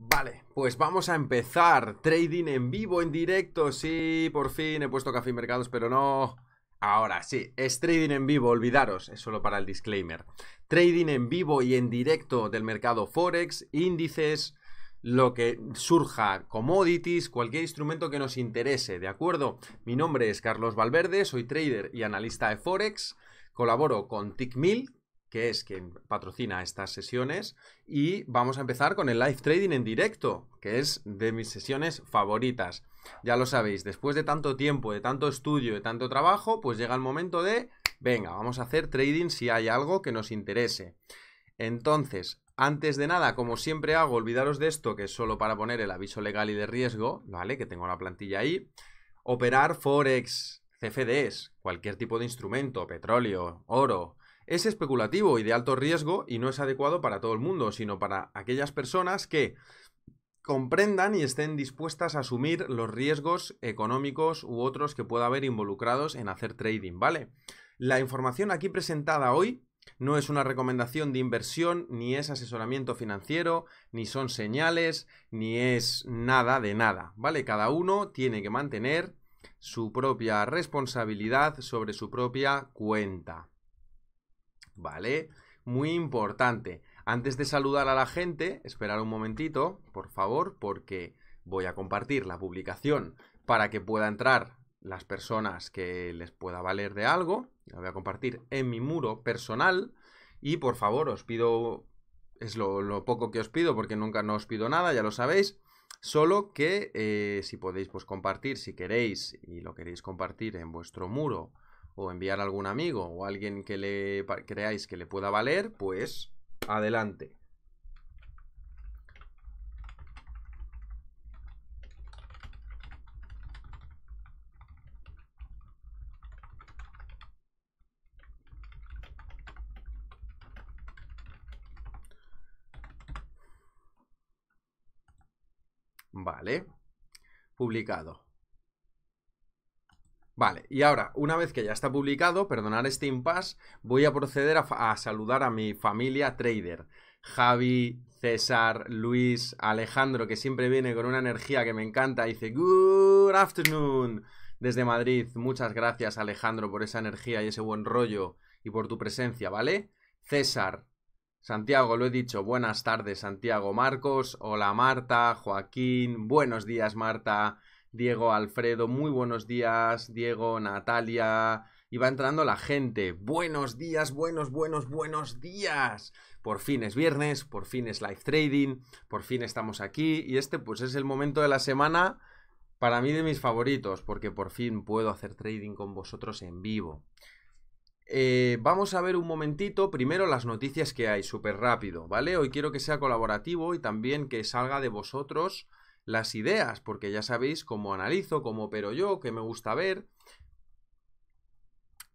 Vale, pues vamos a empezar. Trading en vivo, en directo. Sí, por fin he puesto café y mercados, pero no. Ahora sí, es trading en vivo, olvidaros, es solo para el disclaimer. Trading en vivo y en directo del mercado Forex, índices, lo que surja, commodities, cualquier instrumento que nos interese, ¿de acuerdo? Mi nombre es Carlos Valverde, soy trader y analista de Forex. Colaboro con TickMill, que es quien patrocina estas sesiones. Y vamos a empezar con el live trading en directo, que es de mis sesiones favoritas. Ya lo sabéis, después de tanto tiempo, de tanto estudio, de tanto trabajo, pues llega el momento de, venga, vamos a hacer trading si hay algo que nos interese. Entonces, antes de nada, como siempre hago, olvidaros de esto, que es solo para poner el aviso legal y de riesgo, ¿vale? Que tengo la plantilla ahí. Operar Forex, CFDs, cualquier tipo de instrumento, petróleo, oro, es especulativo y de alto riesgo y no es adecuado para todo el mundo, sino para aquellas personas que comprendan y estén dispuestas a asumir los riesgos económicos u otros que pueda haber involucrados en hacer trading, ¿vale? La información aquí presentada hoy no es una recomendación de inversión, ni es asesoramiento financiero, ni son señales, ni es nada de nada, ¿vale? Cada uno tiene que mantener su propia responsabilidad sobre su propia cuenta. ¿vale? Muy importante. Antes de saludar a la gente, esperar un momentito, por favor, porque voy a compartir la publicación para que puedan entrar las personas que les pueda valer de algo. La voy a compartir en mi muro personal. Y por favor, os pido, es lo, poco que os pido, porque nunca no os pido nada, ya lo sabéis. Solo que eh, si podéis pues, compartir, si queréis y lo queréis compartir en vuestro muro o enviar a algún amigo o a alguien que le creáis que le pueda valer, pues adelante. Vale. Publicado. Vale, y ahora, una vez que ya está publicado, perdonar este impasse, voy a proceder a, saludar a mi familia trader. Javi, César, Luis, Alejandro, que siempre viene con una energía que me encanta, dice Good afternoon desde Madrid. Muchas gracias, Alejandro, por esa energía y ese buen rollo y por tu presencia, ¿vale? César, Santiago, lo he dicho, buenas tardes, Santiago. Marcos, hola Marta, Joaquín, buenos días, Marta. Diego Alfredo, muy buenos días, Diego, Natalia, y va entrando la gente. Buenos días, buenos, buenos, buenos días. Por fin es viernes, por fin es live trading, por fin estamos aquí y este pues es el momento de la semana para mí de mis favoritos porque por fin puedo hacer trading con vosotros en vivo. Eh, vamos a ver un momentito primero las noticias que hay súper rápido, ¿vale? Hoy quiero que sea colaborativo y también que salga de vosotros las ideas, porque ya sabéis cómo analizo, cómo opero yo, qué me gusta ver.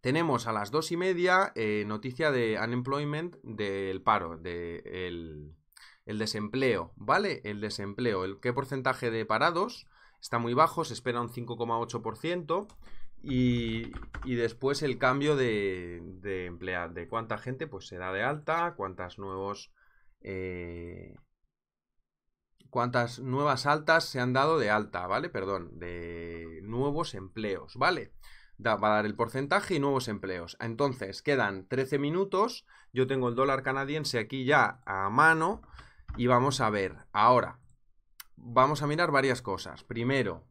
Tenemos a las dos y media eh, noticia de unemployment del paro, del el, desempleo, ¿vale? El desempleo, el qué porcentaje de parados está muy bajo, se espera un 5,8%. Y, y, después el cambio de, de emplear, de cuánta gente pues se da de alta, cuántas nuevos eh, cuántas nuevas altas se han dado de alta, ¿vale? Perdón, de nuevos empleos, ¿vale? va a dar el porcentaje y nuevos empleos. Entonces, quedan 13 minutos. Yo tengo el dólar canadiense aquí ya a mano y vamos a ver. Ahora, vamos a mirar varias cosas. Primero,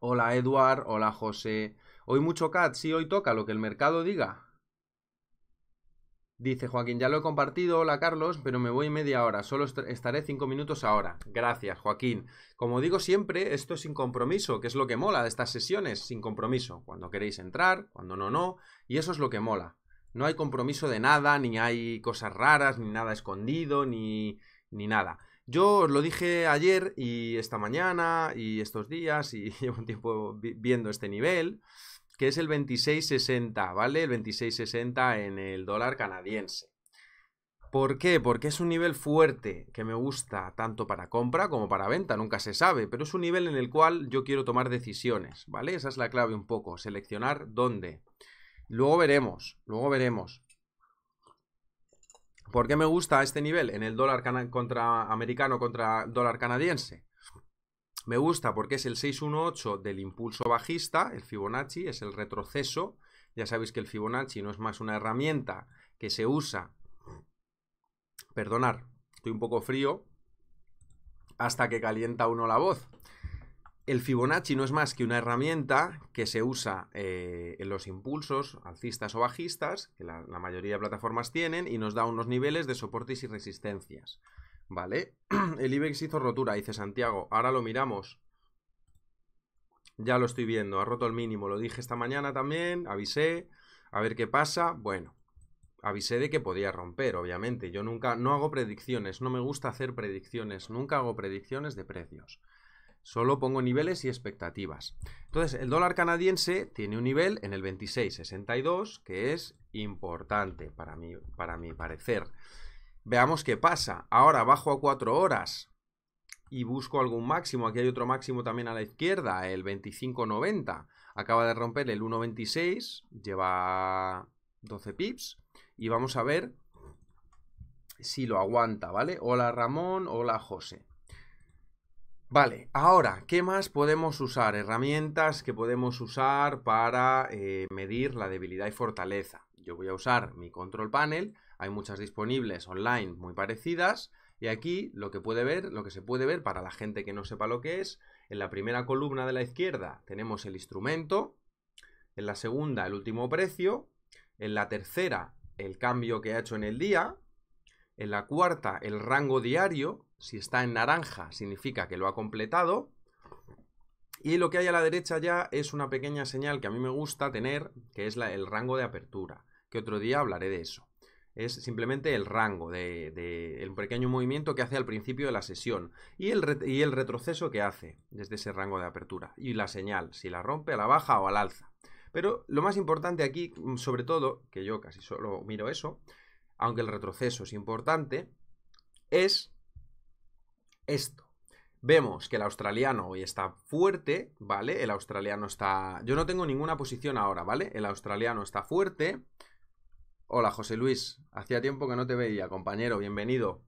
hola Eduard, hola José. ¿Hoy mucho CAT? Sí, hoy toca lo que el mercado diga. Dice Joaquín, ya lo he compartido, hola Carlos, pero me voy media hora, solo estaré cinco minutos ahora. Gracias, Joaquín. Como digo siempre, esto es sin compromiso, que es lo que mola de estas sesiones, sin compromiso. Cuando queréis entrar, cuando no, no, y eso es lo que mola. No hay compromiso de nada, ni hay cosas raras, ni nada escondido, ni, nada. Yo os lo dije ayer y esta mañana y estos días y llevo un tiempo viendo este nivel que es el 26.60, ¿vale? El 26.60 en el dólar canadiense. ¿Por qué? Porque es un nivel fuerte que me gusta tanto para compra como para venta, nunca se sabe, pero es un nivel en el cual yo quiero tomar decisiones, ¿vale? Esa es la clave un poco, seleccionar dónde. Luego veremos, luego veremos. ¿Por qué me gusta este nivel en el dólar contra americano contra dólar canadiense? Me gusta porque es el 618 del impulso bajista, el Fibonacci, es el retroceso. Ya sabéis que el Fibonacci no es más una herramienta que se usa. Perdonar, estoy un poco frío hasta que calienta uno la voz. El Fibonacci no es más que una herramienta que se usa eh, en los impulsos alcistas o bajistas, que la mayoría de plataformas tienen, y nos da unos niveles de soportes y resistencias. Vale, el IBEX hizo rotura, dice Santiago. Ahora lo miramos. Ya lo estoy viendo, ha roto el mínimo. Lo dije esta mañana también, avisé. A ver qué pasa. Bueno, avisé de que podía romper, obviamente. Yo nunca, no hago predicciones, no me gusta hacer predicciones. Nunca hago predicciones de precios. Solo pongo niveles y expectativas. Entonces, el dólar canadiense tiene un nivel en el 26.62, que es importante para mí, para mi parecer. Veamos qué pasa. Ahora bajo a 4 horas y busco algún máximo. Aquí hay otro máximo también a la izquierda, el 25.90. Acaba de romper el 1.26, lleva 12 pips. Y vamos a ver si lo aguanta, ¿vale? Hola Ramón, hola José. Vale, ahora, ¿qué más podemos usar? Herramientas que podemos usar para eh, medir la debilidad y fortaleza. Yo voy a usar mi control panel hay muchas disponibles online muy parecidas. Y aquí lo que puede ver, lo que se puede ver para la gente que no sepa lo que es, en la primera columna de la izquierda tenemos el instrumento, en la segunda el último precio, en la tercera el cambio que ha hecho en el día, en la cuarta el rango diario, si está en naranja significa que lo ha completado, y lo que hay a la derecha ya es una pequeña señal que a mí me gusta tener, que es el rango de apertura, que otro día hablaré de eso es simplemente el rango de, el pequeño movimiento que hace al principio de la sesión y el, y el, retroceso que hace desde ese rango de apertura y la señal, si la rompe a la baja o al alza. Pero lo más importante aquí, mm, sobre todo, que yo casi solo miro eso, aunque el retroceso es importante, es esto. Vemos que el australiano hoy está fuerte, ¿vale? El australiano está... Yo no tengo ninguna posición ahora, ¿vale? El australiano está fuerte, Hola José Luis, hacía tiempo que no te veía, compañero, bienvenido.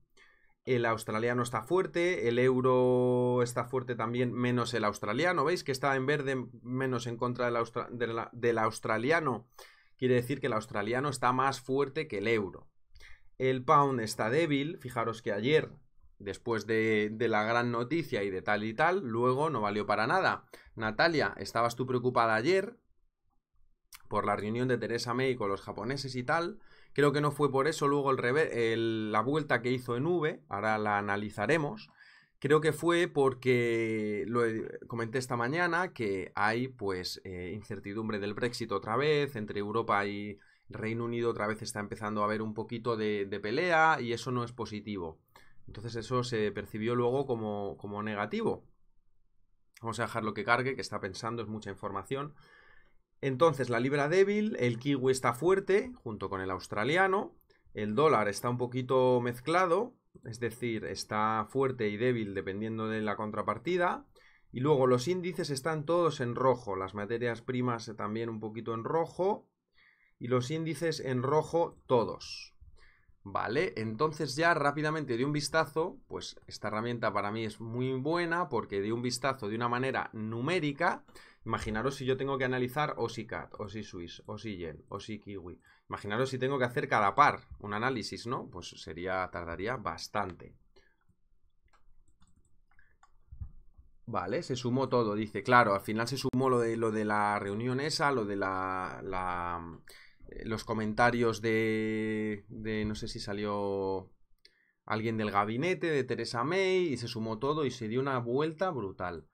El australiano está fuerte, el euro está fuerte también, menos el australiano. ¿Veis que está en verde, menos en contra del, australiano? Quiere decir que el australiano está más fuerte que el euro. El pound está débil, fijaros que ayer, después de la gran noticia y de tal y tal, luego no valió para nada. Natalia, estabas tú preocupada ayer, por la reunión de Teresa May con los japoneses y tal. Creo que no fue por eso. Luego el la vuelta que hizo en V, ahora la analizaremos. Creo que fue porque lo comenté esta mañana que hay pues eh, incertidumbre del Brexit otra vez, entre Europa y Reino Unido otra vez está empezando a haber un poquito de, pelea y eso no es positivo. Entonces eso se percibió luego como, como negativo. Vamos a dejarlo que cargue, que está pensando, es mucha información. Entonces la libra débil, el kiwi está fuerte junto con el australiano, el dólar está un poquito mezclado, es decir, está fuerte y débil dependiendo de la contrapartida. Y luego los índices están todos en rojo, las materias primas también un poquito en rojo y los índices en rojo todos. Vale, entonces ya rápidamente de un vistazo, pues esta herramienta para mí es muy buena porque de un vistazo de una manera numérica Imaginaros si yo tengo que analizar o si CAT, o si Swiss, o si Yen, o Kiwi. Imaginaros si tengo que hacer cada par un análisis, ¿no? Pues sería, tardaría bastante. Vale, se sumó todo, dice. Claro, al final se sumó lo de, lo de la reunión esa, lo de eh, los comentarios de, de, no sé si salió alguien del gabinete de Teresa May y se sumó todo y se dio una vuelta brutal.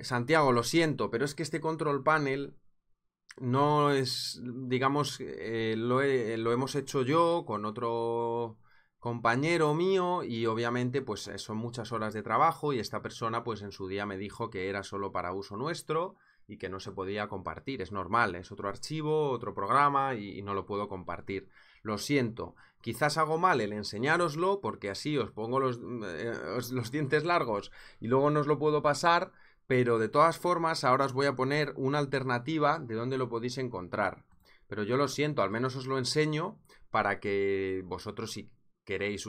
Santiago, lo siento, pero es que este control panel no es, digamos, eh, lo, hemos hecho yo con otro compañero mío y obviamente pues eh, son muchas horas de trabajo y esta persona pues en su día me dijo que era solo para uso nuestro y que no se podía compartir, es normal, es otro archivo, otro programa y, no lo puedo compartir. Lo siento, quizás hago mal el enseñároslo porque así os pongo los, eh, los dientes largos y luego no os lo puedo pasar pero de todas formas, ahora os voy a poner una alternativa de dónde lo podéis encontrar. Pero yo lo siento, al menos os lo enseño para que vosotros si queréis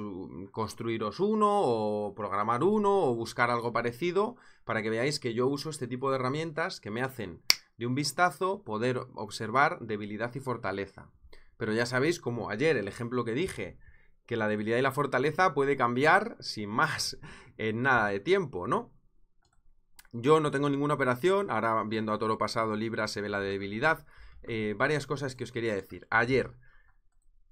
construiros uno o programar uno o buscar algo parecido, para que veáis que yo uso este tipo de herramientas que me hacen de un vistazo poder observar debilidad y fortaleza. Pero ya sabéis, como ayer el ejemplo que dije, que la debilidad y la fortaleza puede cambiar sin más en nada de tiempo, ¿no? Yo no tengo ninguna operación, ahora viendo a toro pasado Libra se ve la debilidad. Eh, varias cosas que os quería decir. Ayer,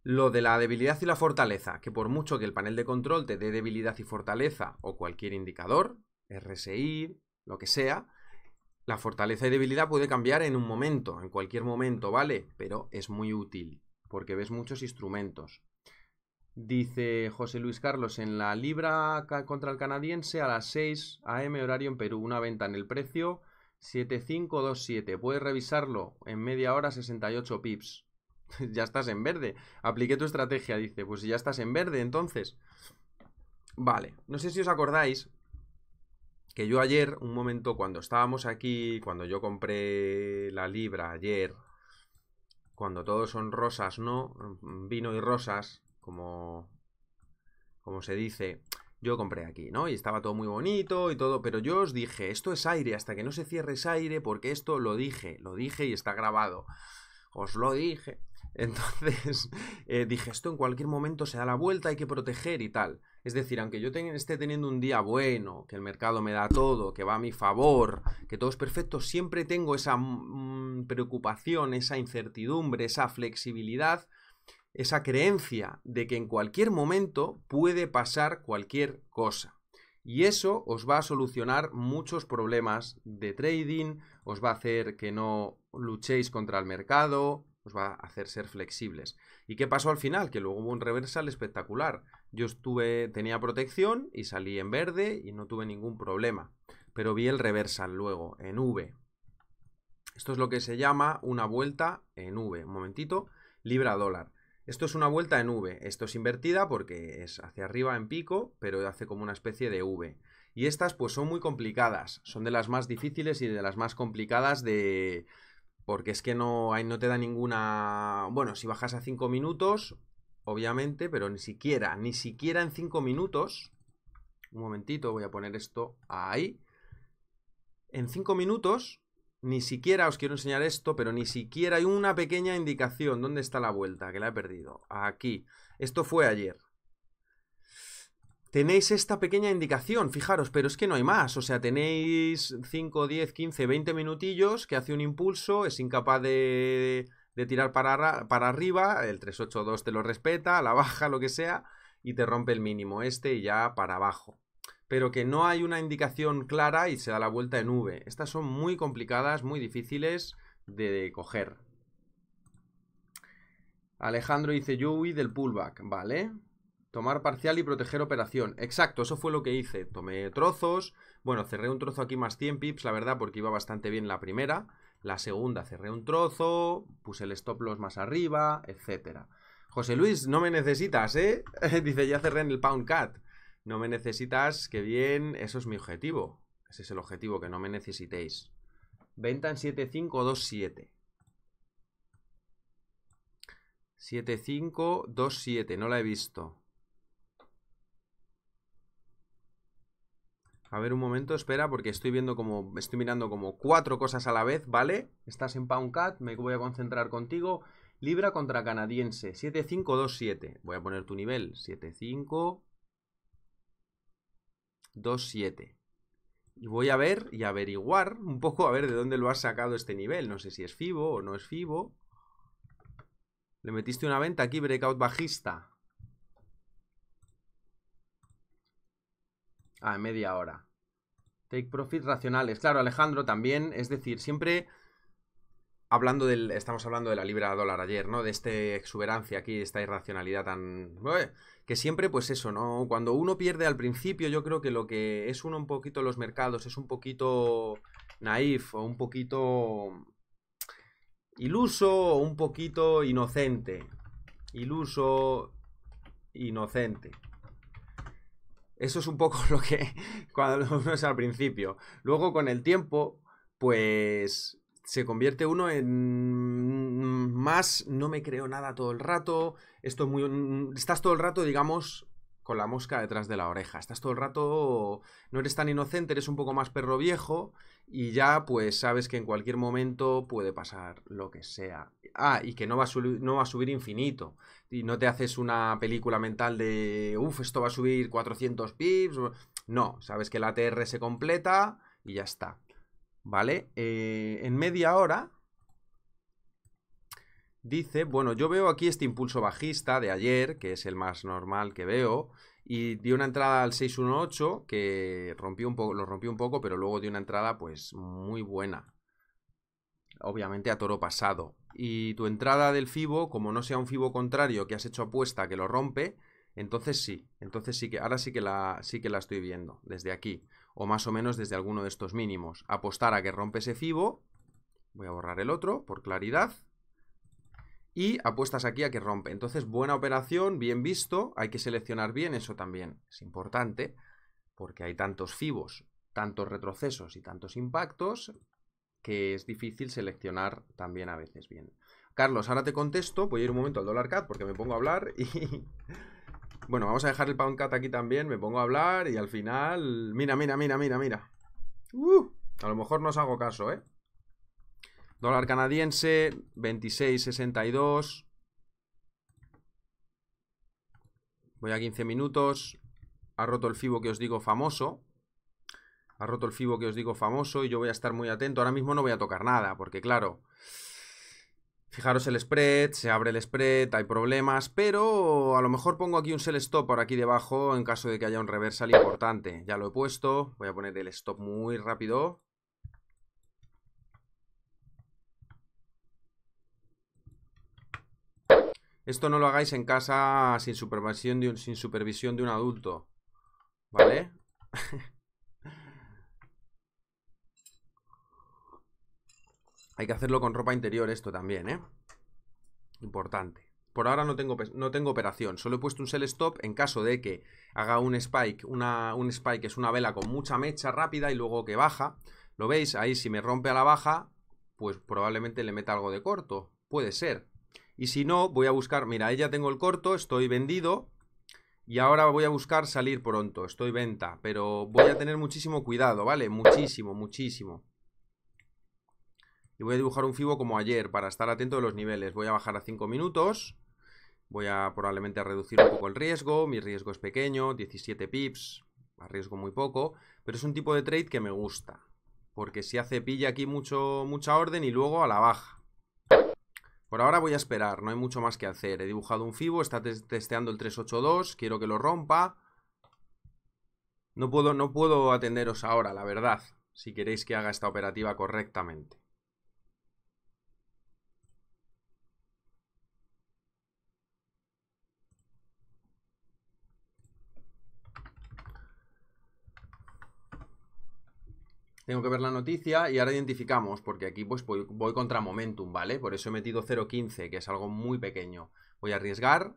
lo de la debilidad y la fortaleza, que por mucho que el panel de control te dé debilidad y fortaleza o cualquier indicador, RSI, lo que sea, la fortaleza y debilidad puede cambiar en un momento, en cualquier momento, ¿vale? Pero es muy útil porque ves muchos instrumentos. Dice José Luis Carlos, en la libra contra el canadiense a las 6 a.m. horario en Perú, una venta en el precio 7527. Puedes revisarlo en media hora 68 pips. ya estás en verde. Apliqué tu estrategia, dice. Pues ya estás en verde, entonces. Vale, no sé si os acordáis que yo ayer, un momento cuando estábamos aquí, cuando yo compré la libra ayer, cuando todos son rosas, ¿no? Vino y rosas, como, como se dice, yo compré aquí, ¿no? Y estaba todo muy bonito y todo, pero yo os dije, esto es aire, hasta que no se cierre es aire, porque esto lo dije, lo dije y está grabado. Os lo dije. Entonces eh, dije, esto en cualquier momento se da la vuelta, hay que proteger y tal. Es decir, aunque yo esté teniendo un día bueno, que el mercado me da todo, que va a mi favor, que todo es perfecto, siempre tengo esa mm, preocupación, esa incertidumbre, esa flexibilidad esa creencia de que en cualquier momento puede pasar cualquier cosa. Y eso os va a solucionar muchos problemas de trading, os va a hacer que no luchéis contra el mercado, os va a hacer ser flexibles. ¿Y qué pasó al final? Que luego hubo un reversal espectacular. Yo estuve, tenía protección y salí en verde y no tuve ningún problema. Pero vi el reversal luego, en V. Esto es lo que se llama una vuelta en V. Un momentito, libra dólar. Esto es una vuelta en V. Esto es invertida porque es hacia arriba en pico, pero hace como una especie de V. Y estas pues son muy complicadas. Son de las más difíciles y de las más complicadas de... Porque es que no, no te da ninguna... Bueno, si bajas a 5 minutos, obviamente, pero ni siquiera, ni siquiera en 5 minutos... Un momentito, voy a poner esto ahí. En 5 minutos ni siquiera, os quiero enseñar esto, pero ni siquiera hay una pequeña indicación. ¿Dónde está la vuelta? Que la he perdido. Aquí. Esto fue ayer. Tenéis esta pequeña indicación, fijaros, pero es que no hay más. O sea, tenéis 5, 10, 15, 20 minutillos que hace un impulso, es incapaz de, tirar para, para arriba, el 382 te lo respeta, la baja, lo que sea, y te rompe el mínimo este y ya para abajo pero que no hay una indicación clara y se da la vuelta en V. Estas son muy complicadas, muy difíciles de coger. Alejandro dice yo huí del pullback, ¿vale? Tomar parcial y proteger operación. Exacto, eso fue lo que hice. Tomé trozos. Bueno, cerré un trozo aquí más 100 pips, la verdad, porque iba bastante bien la primera. La segunda cerré un trozo, puse el stop loss más arriba, etc. José Luis, no me necesitas, ¿eh? Dice, ya cerré en el pound cat. No me necesitas, que bien, eso es mi objetivo. Ese es el objetivo, que no me necesitéis. Venta en 7527. 7527, no la he visto. A ver un momento, espera, porque estoy viendo como. Estoy mirando como cuatro cosas a la vez, ¿vale? Estás en Poundcat, me voy a concentrar contigo. Libra contra canadiense, 7527. Voy a poner tu nivel, 75. 2.7. Y voy a ver y averiguar un poco a ver de dónde lo has sacado este nivel. No sé si es FIBO o no es FIBO. Le metiste una venta aquí, breakout bajista. Ah, media hora. Take profit racionales. Claro, Alejandro, también. Es decir, siempre hablando del, estamos hablando de la libra dólar ayer, ¿no? De este exuberancia aquí, esta irracionalidad tan... que siempre pues eso, ¿no? Cuando uno pierde al principio, yo creo que lo que es uno un poquito los mercados, es un poquito naif o un poquito iluso o un poquito inocente. Iluso, inocente. Eso es un poco lo que cuando uno es al principio. Luego con el tiempo, pues se convierte uno en más, no me creo nada todo el rato, esto muy, mm, estás todo el rato, digamos, con la mosca detrás de la oreja, estás todo el rato, no eres tan inocente, eres un poco más perro viejo y ya pues sabes que en cualquier momento puede pasar lo que sea. Ah, y que no va a, subir, no va a subir infinito y no te haces una película mental de, uff, esto va a subir 400 pips, no, sabes que la TR se completa y ya está. ¿vale? Eh, en media hora dice, bueno, yo veo aquí este impulso bajista de ayer, que es el más normal que veo, y dio una entrada al 618 que rompió un poco, lo rompió un poco, pero luego dio una entrada pues muy buena. Obviamente a toro pasado. Y tu entrada del FIBO, como no sea un FIBO contrario que has hecho apuesta que lo rompe, entonces sí, entonces sí que ahora sí que sí que la estoy viendo desde aquí o más o menos desde alguno de estos mínimos. Apostar a que rompe ese FIBO, voy a borrar el otro por claridad, y apuestas aquí a que rompe. Entonces, buena operación, bien visto, hay que seleccionar bien eso también, es importante, porque hay tantos FIBOs, tantos retrocesos y tantos impactos que es difícil seleccionar también a veces bien. Carlos, ahora te contesto, voy a ir un momento al dólar cat porque me pongo a hablar y... Bueno, vamos a dejar el Poundcat aquí también. Me pongo a hablar y al final... Mira, mira, mira, mira, mira. Uh, a lo mejor no os hago caso, ¿eh? Dólar canadiense, 26.62. Voy a 15 minutos. Ha roto el FIBO que os digo famoso. Ha roto el FIBO que os digo famoso y yo voy a estar muy atento. Ahora mismo no voy a tocar nada, porque claro... Fijaros el spread, se abre el spread, hay problemas, pero a lo mejor pongo aquí un sell stop por aquí debajo en caso de que haya un reversal importante. Ya lo he puesto, voy a poner el stop muy rápido. Esto no lo hagáis en casa sin supervisión de un, sin supervisión de un adulto, ¿vale? Hay que hacerlo con ropa interior esto también, ¿eh? Importante. Por ahora no tengo, no tengo operación, solo he puesto un sell stop en caso de que haga un spike, un spike es una vela con mucha mecha rápida y luego que baja. ¿Lo veis? Ahí si me rompe a la baja, pues probablemente le meta algo de corto, puede ser. Y si no, voy a buscar, mira, ahí ya tengo el corto, estoy vendido, y ahora voy a buscar salir pronto, estoy venta, pero voy a tener muchísimo cuidado, ¿vale? Muchísimo, muchísimo. Y voy a dibujar un fibo como ayer para estar atento de los niveles. Voy a bajar a 5 minutos. Voy a probablemente reducir un poco el riesgo. Mi riesgo es pequeño, 17 pips. Arriesgo muy poco. Pero es un tipo de trade que me gusta. Porque si hace pilla aquí mucho, mucha orden y luego a la baja. Por ahora voy a esperar, no hay mucho más que hacer. He dibujado un fibo, está testeando el 382, quiero que lo rompa. No puedo, no puedo atenderos ahora, la verdad, si queréis que haga esta operativa correctamente. tengo que ver la noticia y ahora identificamos, porque aquí pues voy, contra momentum, ¿vale? Por eso he metido 0,15, que es algo muy pequeño. Voy a arriesgar,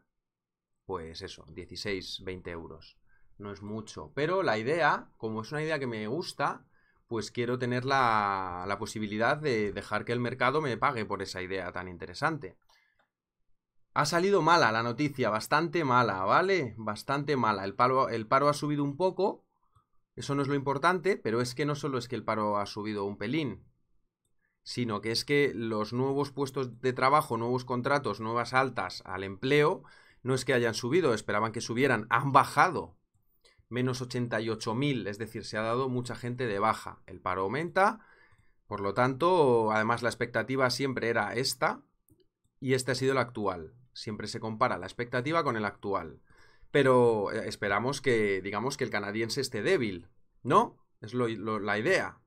pues eso, 16, 20 euros. No es mucho, pero la idea, como es una idea que me gusta, pues quiero tener la, posibilidad de dejar que el mercado me pague por esa idea tan interesante. Ha salido mala la noticia, bastante mala, ¿vale? Bastante mala. El paro, el paro ha subido un poco, eso no es lo importante, pero es que no solo es que el paro ha subido un pelín, sino que es que los nuevos puestos de trabajo, nuevos contratos, nuevas altas al empleo, no es que hayan subido, esperaban que subieran, han bajado. Menos 88.000, es decir, se ha dado mucha gente de baja. El paro aumenta, por lo tanto, además la expectativa siempre era esta y esta ha sido la actual. Siempre se compara la expectativa con el actual. Pero eh, esperamos que, digamos, que el canadiense esté débil, ¿no? Es la idea.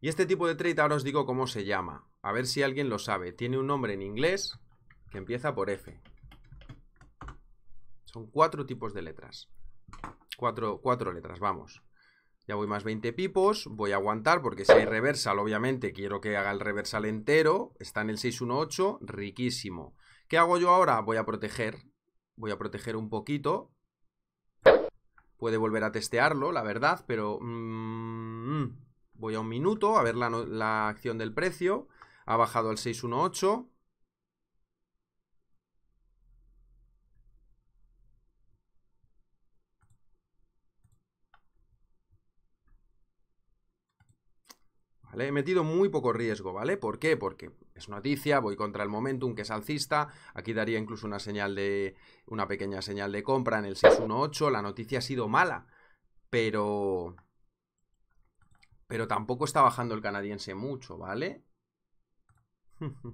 Y este tipo de trade ahora os digo cómo se llama. A ver si alguien lo sabe. Tiene un nombre en inglés que empieza por F. Son cuatro tipos de letras. Cuatro, cuatro letras, vamos. Ya voy más 20 pipos, voy a aguantar porque si hay reversal, obviamente quiero que haga el reversal entero. Está en el 618, riquísimo. ¿Qué hago yo ahora? Voy a proteger. Voy a proteger un poquito. Puede volver a testearlo, la verdad, pero... Mm, mm, voy a un minuto a ver la, la acción del precio. Ha bajado al 618. Vale, he metido muy poco riesgo, ¿vale? ¿Por qué? Porque es noticia, voy contra el momentum que es alcista, aquí daría incluso una señal de una pequeña señal de compra en el 618, la noticia ha sido mala, pero pero tampoco está bajando el canadiense mucho, ¿vale?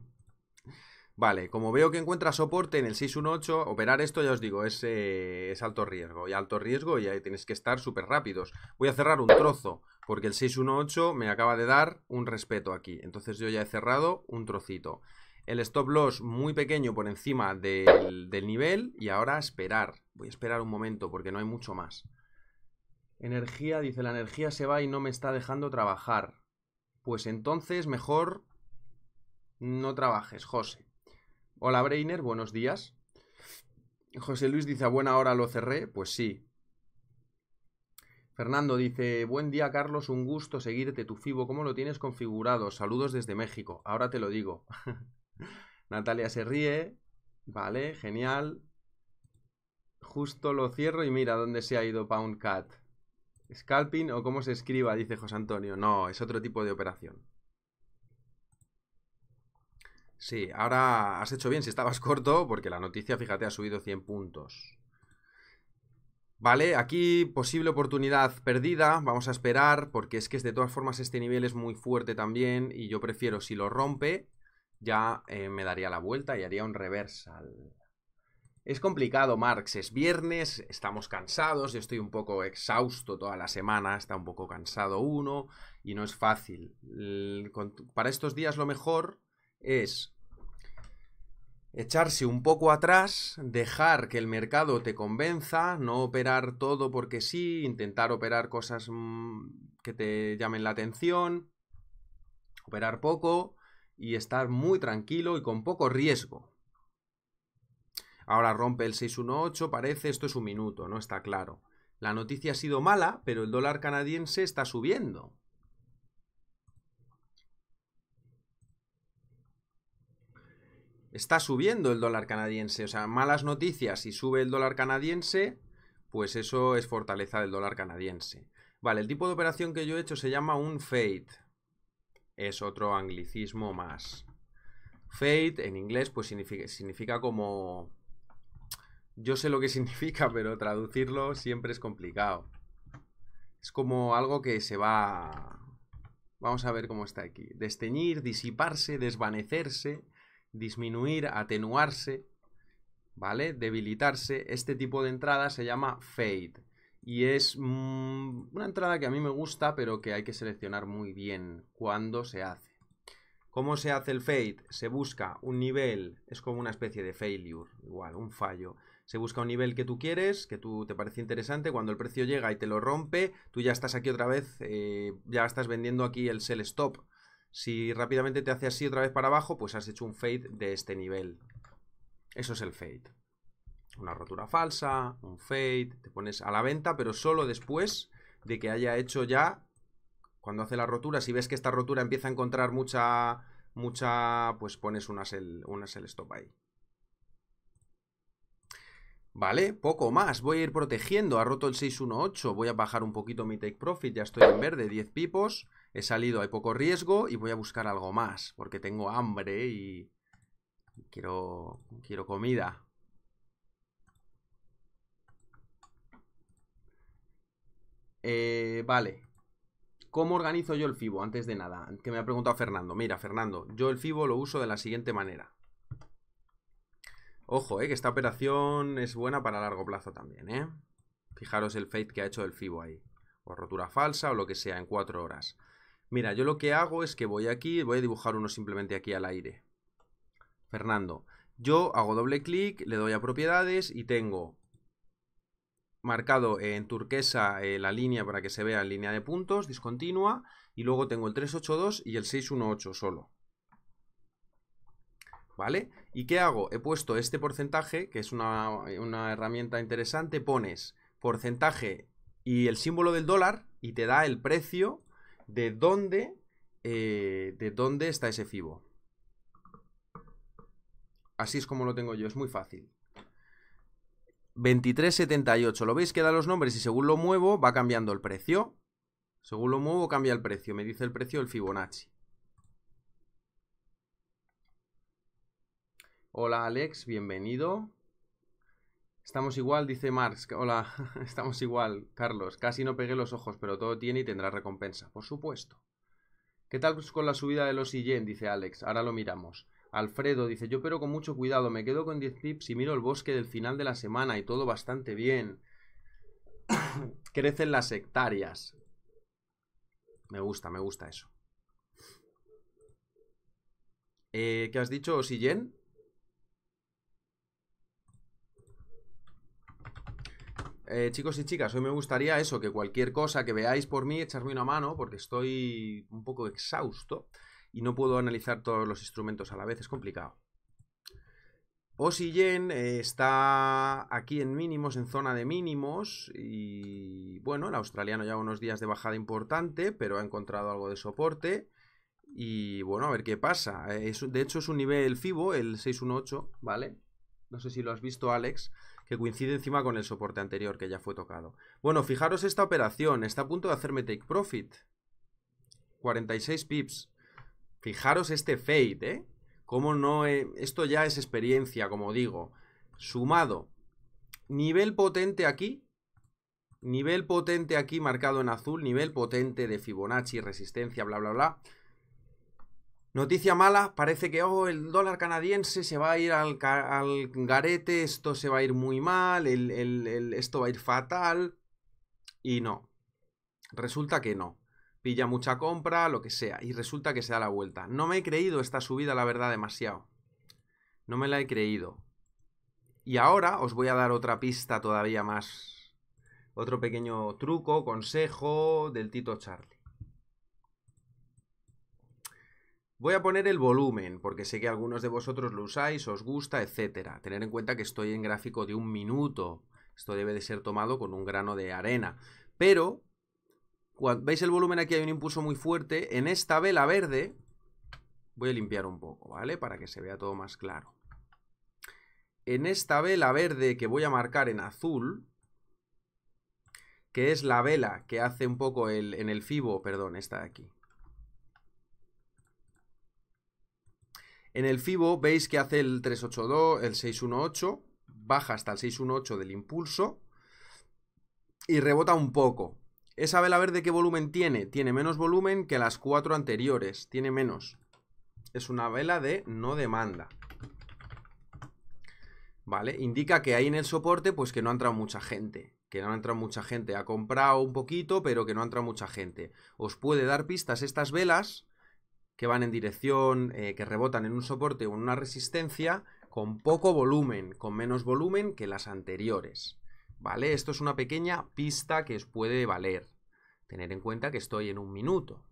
Vale, como veo que encuentra soporte en el 618, operar esto ya os digo, es, eh, es alto riesgo. Y alto riesgo y ahí tenéis que estar súper rápidos. Voy a cerrar un trozo, porque el 618 me acaba de dar un respeto aquí. Entonces yo ya he cerrado un trocito. El stop loss muy pequeño por encima del, del nivel y ahora esperar. Voy a esperar un momento porque no hay mucho más. Energía, dice, la energía se va y no me está dejando trabajar. Pues entonces mejor no trabajes, José. Hola Brainer, buenos días. José Luis dice, a buena hora lo cerré. Pues sí. Fernando dice, buen día Carlos, un gusto seguirte tu FIBO, ¿cómo lo tienes configurado? Saludos desde México, ahora te lo digo. Natalia se ríe, vale, genial. Justo lo cierro y mira dónde se ha ido Pound Cat. Scalping o cómo se escriba, dice José Antonio. No, es otro tipo de operación. Sí, ahora has hecho bien si estabas corto, porque la noticia, fíjate, ha subido 100 puntos. Vale, aquí posible oportunidad perdida, vamos a esperar, porque es que de todas formas este nivel es muy fuerte también, y yo prefiero si lo rompe, ya eh, me daría la vuelta y haría un reversal. Es complicado, Marx, es viernes, estamos cansados, yo estoy un poco exhausto toda la semana, está un poco cansado uno, y no es fácil. Para estos días lo mejor es echarse un poco atrás, dejar que el mercado te convenza, no operar todo porque sí, intentar operar cosas mm, que te llamen la atención, operar poco y estar muy tranquilo y con poco riesgo. Ahora rompe el 618, parece, esto es un minuto, no está claro. La noticia ha sido mala, pero el dólar canadiense está subiendo. está subiendo el dólar canadiense. O sea, malas noticias, si sube el dólar canadiense, pues eso es fortaleza del dólar canadiense. Vale, el tipo de operación que yo he hecho se llama un fade. Es otro anglicismo más. Fade en inglés pues significa, significa como... Yo sé lo que significa, pero traducirlo siempre es complicado. Es como algo que se va... Vamos a ver cómo está aquí. Desteñir, disiparse, desvanecerse, disminuir, atenuarse, ¿vale? Debilitarse. Este tipo de entrada se llama fade. Y es mm, una entrada que a mí me gusta, pero que hay que seleccionar muy bien cuando se hace. ¿Cómo se hace el fade? Se busca un nivel, es como una especie de failure, igual, un fallo. Se busca un nivel que tú quieres, que tú te parece interesante, cuando el precio llega y te lo rompe, tú ya estás aquí otra vez, eh, ya estás vendiendo aquí el sell stop, si rápidamente te hace así otra vez para abajo, pues has hecho un fade de este nivel. Eso es el fade. Una rotura falsa, un fade, te pones a la venta, pero solo después de que haya hecho ya, cuando hace la rotura, si ves que esta rotura empieza a encontrar mucha, mucha, pues pones una sell, una stop ahí. Vale, poco más. Voy a ir protegiendo. Ha roto el 618. Voy a bajar un poquito mi take profit. Ya estoy en verde, 10 pipos he salido, hay poco riesgo y voy a buscar algo más, porque tengo hambre y quiero, quiero comida. Eh, vale. ¿Cómo organizo yo el FIBO? Antes de nada, que me ha preguntado Fernando. Mira, Fernando, yo el FIBO lo uso de la siguiente manera. Ojo, eh, que esta operación es buena para largo plazo también, ¿eh? Fijaros el fade que ha hecho el FIBO ahí. O rotura falsa o lo que sea en cuatro horas. Mira, yo lo que hago es que voy aquí, voy a dibujar uno simplemente aquí al aire. Fernando. Yo hago doble clic, le doy a propiedades y tengo marcado en turquesa eh, la línea para que se vea en línea de puntos, discontinua, y luego tengo el 382 y el 618 solo. ¿Vale? ¿Y qué hago? He puesto este porcentaje, que es una, una herramienta interesante, pones porcentaje y el símbolo del dólar y te da el precio de dónde, eh, de dónde está ese FIBO. Así es como lo tengo yo, es muy fácil. 23.78, ¿lo veis? Que da los nombres y según lo muevo va cambiando el precio. Según lo muevo cambia el precio, me dice el precio el Fibonacci. Hola Alex, bienvenido. Estamos igual, dice Marx. Hola, estamos igual, Carlos. Casi no pegué los ojos, pero todo tiene y tendrá recompensa. Por supuesto. ¿Qué tal pues con la subida de los Yen? Dice Alex. Ahora lo miramos. Alfredo dice, yo pero con mucho cuidado, me quedo con 10 tips y miro el bosque del final de la semana y todo bastante bien. Crecen las hectáreas. Me gusta, me gusta eso. Eh, ¿Qué has dicho, yen Eh, chicos y chicas, hoy me gustaría eso, que cualquier cosa que veáis por mí, echarme una mano, porque estoy un poco exhausto y no puedo analizar todos los instrumentos a la vez, es complicado. Osigen eh, está aquí en mínimos, en zona de mínimos, y bueno, el australiano lleva unos días de bajada importante, pero ha encontrado algo de soporte. Y bueno, a ver qué pasa. Eh, de hecho, es un nivel FIBO, el 618, ¿vale? No sé si lo has visto, Alex que coincide encima con el soporte anterior que ya fue tocado. Bueno, fijaros esta operación, está a punto de hacerme take profit. 46 pips. Fijaros este fade, ¿eh? Como no... Esto ya es experiencia, como digo. Sumado. Nivel potente aquí. Nivel potente aquí marcado en azul. Nivel potente de Fibonacci, resistencia, bla, bla, bla. Noticia mala, parece que oh, el dólar canadiense se va a ir al, garete, esto se va a ir muy mal, el, esto va a ir fatal. Y no, resulta que no. Pilla mucha compra, lo que sea, y resulta que se da la vuelta. No me he creído esta subida, la verdad, demasiado. No me la he creído. Y ahora os voy a dar otra pista todavía más. Otro pequeño truco, consejo del Tito Char. Voy a poner el volumen, porque sé que algunos de vosotros lo usáis, os gusta, etcétera. Tener en cuenta que estoy en gráfico de un minuto. Esto debe de ser tomado con un grano de arena. Pero, cuando veis el volumen aquí hay un impulso muy fuerte. En esta vela verde, voy a limpiar un poco, ¿vale? Para que se vea todo más claro. En esta vela verde que voy a marcar en azul, que es la vela que hace un poco en el FIBO, perdón, esta de aquí, En el FIBO veis que hace el 382, el 618, baja hasta el 618 del impulso y rebota un poco. ¿Esa vela verde qué volumen tiene? Tiene menos volumen que las cuatro anteriores, tiene menos. Es una vela de no demanda. ¿Vale? Indica que hay en el soporte pues que no ha entrado mucha gente que no ha entrado mucha gente. Ha comprado un poquito, pero que no ha mucha gente. Os puede dar pistas estas velas que van en dirección, eh, que rebotan en un soporte o en una resistencia con poco volumen, con menos volumen que las anteriores. ¿Vale? Esto es una pequeña pista que os puede valer. Tener en cuenta que estoy en un minuto.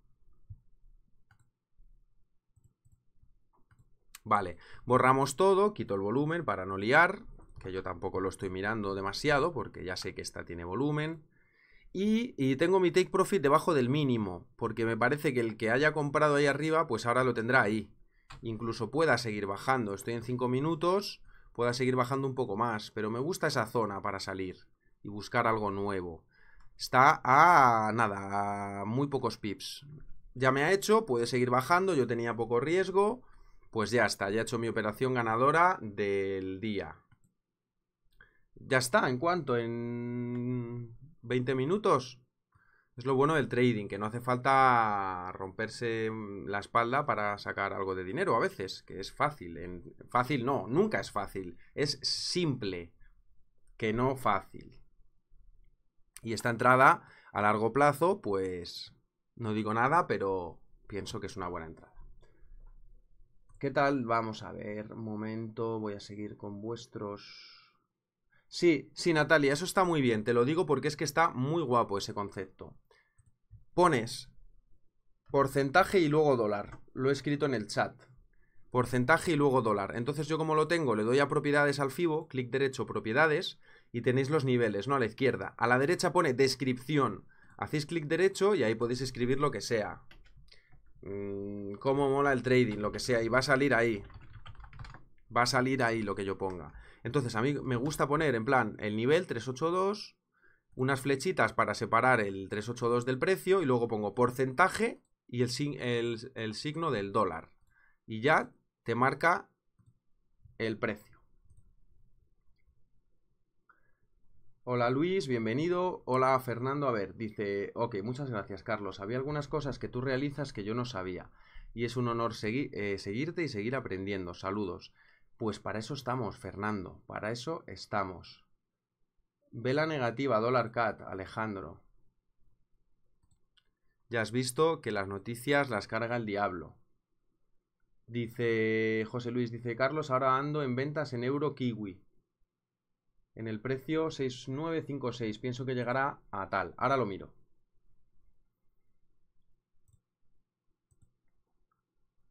Vale, borramos todo, quito el volumen para no liar, que yo tampoco lo estoy mirando demasiado porque ya sé que esta tiene volumen. Y, tengo mi take profit debajo del mínimo, porque me parece que el que haya comprado ahí arriba, pues ahora lo tendrá ahí. Incluso pueda seguir bajando. Estoy en 5 minutos, pueda seguir bajando un poco más, pero me gusta esa zona para salir y buscar algo nuevo. Está a nada, a muy pocos pips. Ya me ha hecho, puede seguir bajando, yo tenía poco riesgo. Pues ya está, ya he hecho mi operación ganadora del día. Ya está, en cuanto en 20 minutos. Es lo bueno del trading, que no hace falta romperse mm, la espalda para sacar algo de dinero a veces, que es fácil. fácil no, nunca es fácil. Es simple, que no fácil. Y esta entrada a largo plazo, pues no digo nada, pero pienso que es una buena entrada. ¿Qué tal? Vamos a ver, momento, voy a seguir con vuestros Sí, sí, Natalia, eso está muy bien, te lo digo porque es que está muy guapo ese concepto. Pones porcentaje y luego dólar. Lo he escrito en el chat. Porcentaje y luego dólar. Entonces yo como lo tengo, le doy a propiedades al FIBO, clic derecho, propiedades, y tenéis los niveles, ¿no? A la izquierda. A la derecha pone descripción. Hacéis clic derecho y ahí podéis escribir lo que sea. Mm, cómo mola el trading, lo que sea. Y va a salir ahí. Va a salir ahí lo que yo ponga. Entonces a mí me gusta poner en plan el nivel 382, unas flechitas para separar el 382 del precio y luego pongo porcentaje y el, signo del dólar. Y ya te marca el precio. Hola Luis, bienvenido. Hola Fernando. A ver, dice, ok, muchas gracias Carlos. Había algunas cosas que tú realizas que yo no sabía. Y es un honor eh, seguirte y seguir aprendiendo. Saludos. Pues para eso estamos, Fernando, para eso estamos. Vela negativa, dólar cat, Alejandro. Ya has visto que las noticias las carga el diablo. Dice José Luis, dice Carlos, ahora ando en ventas en euro kiwi. En el precio 6956, pienso que llegará a tal. Ahora lo miro.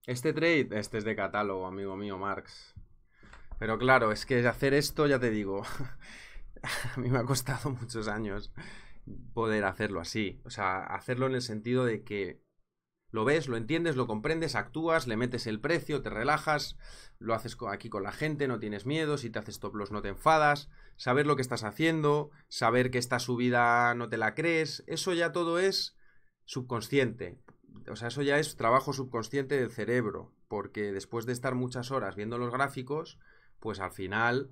Este trade, este es de catálogo, amigo mío, Marx. Pero claro, es que hacer esto, ya te digo, a mí me ha costado muchos años poder hacerlo así. O sea, hacerlo en el sentido de que lo ves, lo entiendes, lo comprendes, actúas, le metes el precio, te relajas, lo haces aquí con la gente, no tienes miedo, si te haces top loss no te enfadas, saber lo que estás haciendo, saber que esta subida no te la crees, eso ya todo es subconsciente. O sea, eso ya es trabajo subconsciente del cerebro, porque después de estar muchas horas viendo los gráficos, pues al final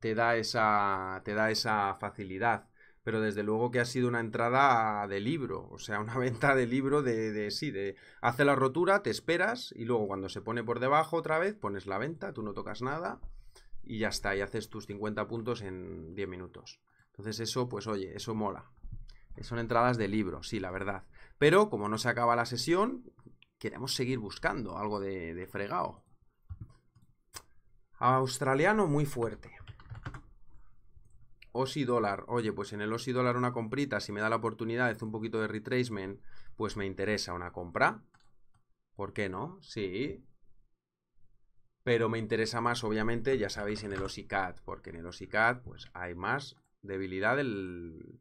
te da esa, te da esa facilidad. Pero desde luego que ha sido una entrada de libro, o sea, una venta de libro de, de sí, de hace la rotura, te esperas y luego cuando se pone por debajo otra vez pones la venta, tú no tocas nada y ya está, y haces tus 50 puntos en 10 minutos. Entonces eso, pues oye, eso mola. Son entradas de libro, sí, la verdad. Pero como no se acaba la sesión, queremos seguir buscando algo de, de fregado. Australiano muy fuerte. Osi dólar. Oye, pues en el Osi dólar una comprita, si me da la oportunidad, de hacer un poquito de retracement, pues me interesa una compra. ¿Por qué no? Sí. Pero me interesa más, obviamente, ya sabéis, en el cat porque en el OSICAT, pues hay más debilidad del...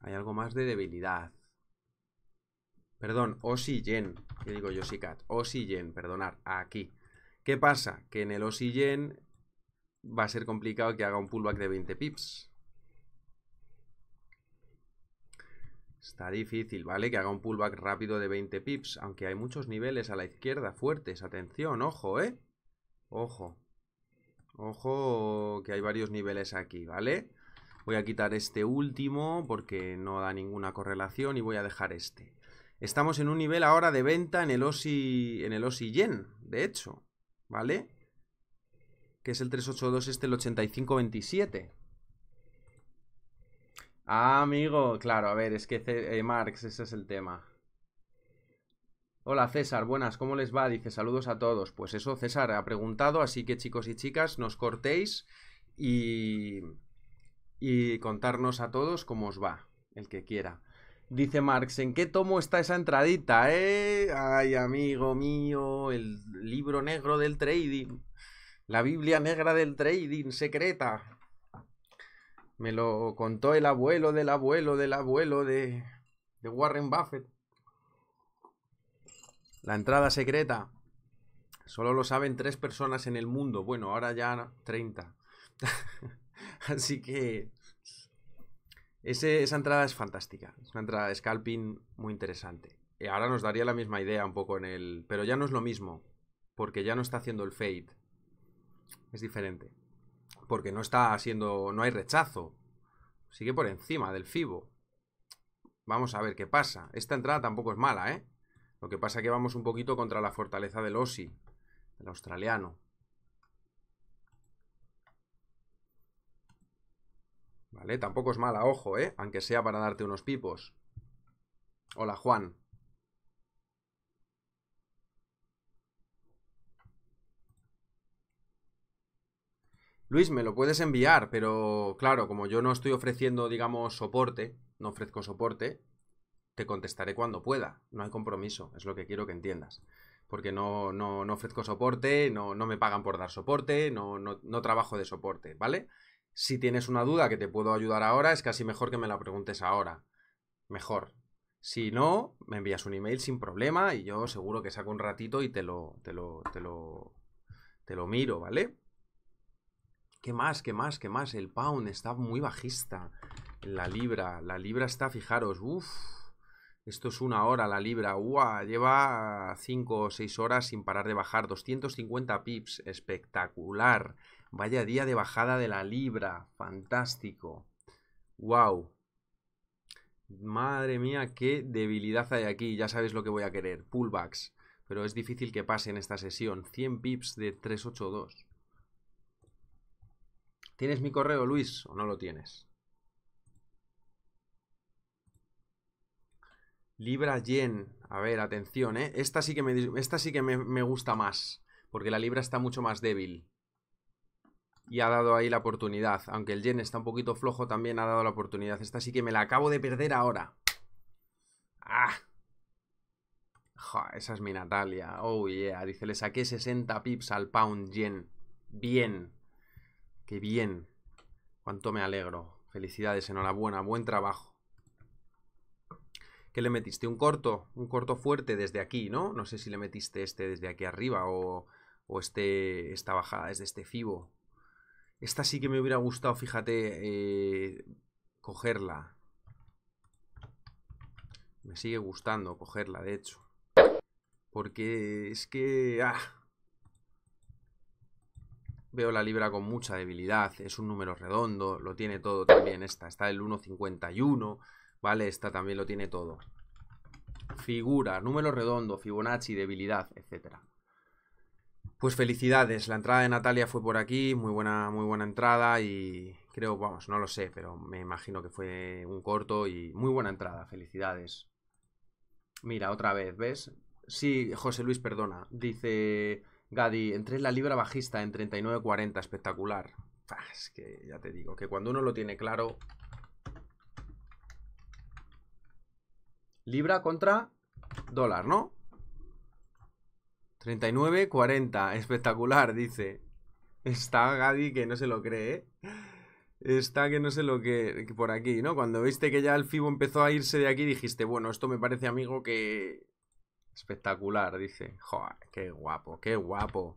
Hay algo más de debilidad. Perdón, OSI Yen. ¿Qué digo yo? OSICAT. OSI Yen, perdonar. Aquí. ¿Qué pasa? Que en el YEN va a ser complicado que haga un pullback de 20 pips. Está difícil, ¿vale? Que haga un pullback rápido de 20 pips, aunque hay muchos niveles a la izquierda fuertes. Atención, ojo, ¿eh? Ojo. Ojo que hay varios niveles aquí, ¿vale? Voy a quitar este último porque no da ninguna correlación y voy a dejar este. Estamos en un nivel ahora de venta en el OSI, en el OSI Yen, de hecho. ¿vale? Que es el 382, este el 8527. Ah, amigo, claro, a ver, es que eh, Marx, ese es el tema. Hola César, buenas, ¿cómo les va? Dice saludos a todos. Pues eso, César ha preguntado, así que chicos y chicas, nos cortéis y, y contarnos a todos cómo os va, el que quiera. Dice Marx, ¿en qué tomo está esa entradita, eh? Ay, amigo mío, el libro negro del trading. La Biblia negra del trading, secreta. Me lo contó el abuelo del abuelo del abuelo de, de Warren Buffett. La entrada secreta. Solo lo saben tres personas en el mundo. Bueno, ahora ya 30. Así que esa entrada es fantástica. Es una entrada de scalping muy interesante. Y eh, ahora nos daría la misma idea un poco en el. Pero ya no es lo mismo. Porque ya no está haciendo el fade. Es diferente. Porque no está haciendo. No hay rechazo. Sigue por encima del FIBO. Vamos a ver qué pasa. Esta entrada tampoco es mala, ¿eh? Lo que pasa es que vamos un poquito contra la fortaleza del OSI, el australiano. Tampoco es mala, ojo, ¿eh? Aunque sea para darte unos pipos. Hola, Juan. Luis, me lo puedes enviar, pero claro, como yo no estoy ofreciendo, digamos, soporte, no ofrezco soporte, te contestaré cuando pueda. No hay compromiso, es lo que quiero que entiendas. Porque no, no, ofrezco soporte, no, no, me pagan por dar soporte, no, trabajo de soporte, ¿vale? Si tienes una duda que te puedo ayudar ahora, es casi mejor que me la preguntes ahora. Mejor. Si no, me envías un email sin problema y yo seguro que saco un ratito y te lo, te lo, te lo, miro, ¿vale? ¿Qué más? ¿Qué más? ¿Qué más? El pound está muy bajista. La libra, la libra está, fijaros, uff, esto es una hora la libra. ¡Uah! lleva 5 o 6 horas sin parar de bajar. 250 pips. Espectacular. Vaya día de bajada de la libra. Fantástico. Wow. Madre mía, qué debilidad hay aquí. Ya sabéis lo que voy a querer. Pullbacks. Pero es difícil que pase en esta sesión. 100 pips de 382. ¿Tienes mi correo, Luis? ¿O no lo tienes? Libra yen. A ver, atención, ¿eh? Esta sí que me, que me gusta más. Porque la libra está mucho más débil y ha dado ahí la oportunidad. Aunque el yen está un poquito flojo, también ha dado la oportunidad. Esta sí que me la acabo de perder ahora. ¡Ah! esa es mi Natalia. Oh yeah. Dice, le saqué 60 pips al pound yen. Bien. Qué bien. Cuánto me alegro. Felicidades, enhorabuena. Buen trabajo. ¿Qué le metiste? Un corto. Un corto fuerte desde aquí, ¿no? No sé si le metiste este desde aquí arriba o, o este, esta bajada desde este FIBO. Esta sí que me hubiera gustado, fíjate, eh, cogerla. Me sigue gustando cogerla, de hecho. Porque es que... Ah. veo la libra con mucha debilidad. Es un número redondo. Lo tiene todo también esta. Está el 1.51. ¿Vale? Esta también lo tiene todo. Figura, número redondo, Fibonacci, debilidad, etcétera. Pues felicidades, la entrada de Natalia fue por aquí, muy buena, muy buena entrada y creo, vamos, no lo sé, pero me imagino que fue un corto y muy buena entrada, felicidades. Mira, otra vez, ¿ves? Sí, José Luis, perdona, dice Gadi, entré en la libra bajista en 39.40, espectacular. Ah, es que ya te digo, que cuando uno lo tiene claro... Libra contra dólar, ¿no? 39, 40. Espectacular, dice. Está Gadi que no se lo cree, ¿eh? Está que no sé lo que, por aquí, ¿no? Cuando viste que ya el Fibo empezó a irse de aquí, dijiste, bueno, esto me parece, amigo, que... Espectacular, dice. Joder, qué guapo, qué guapo.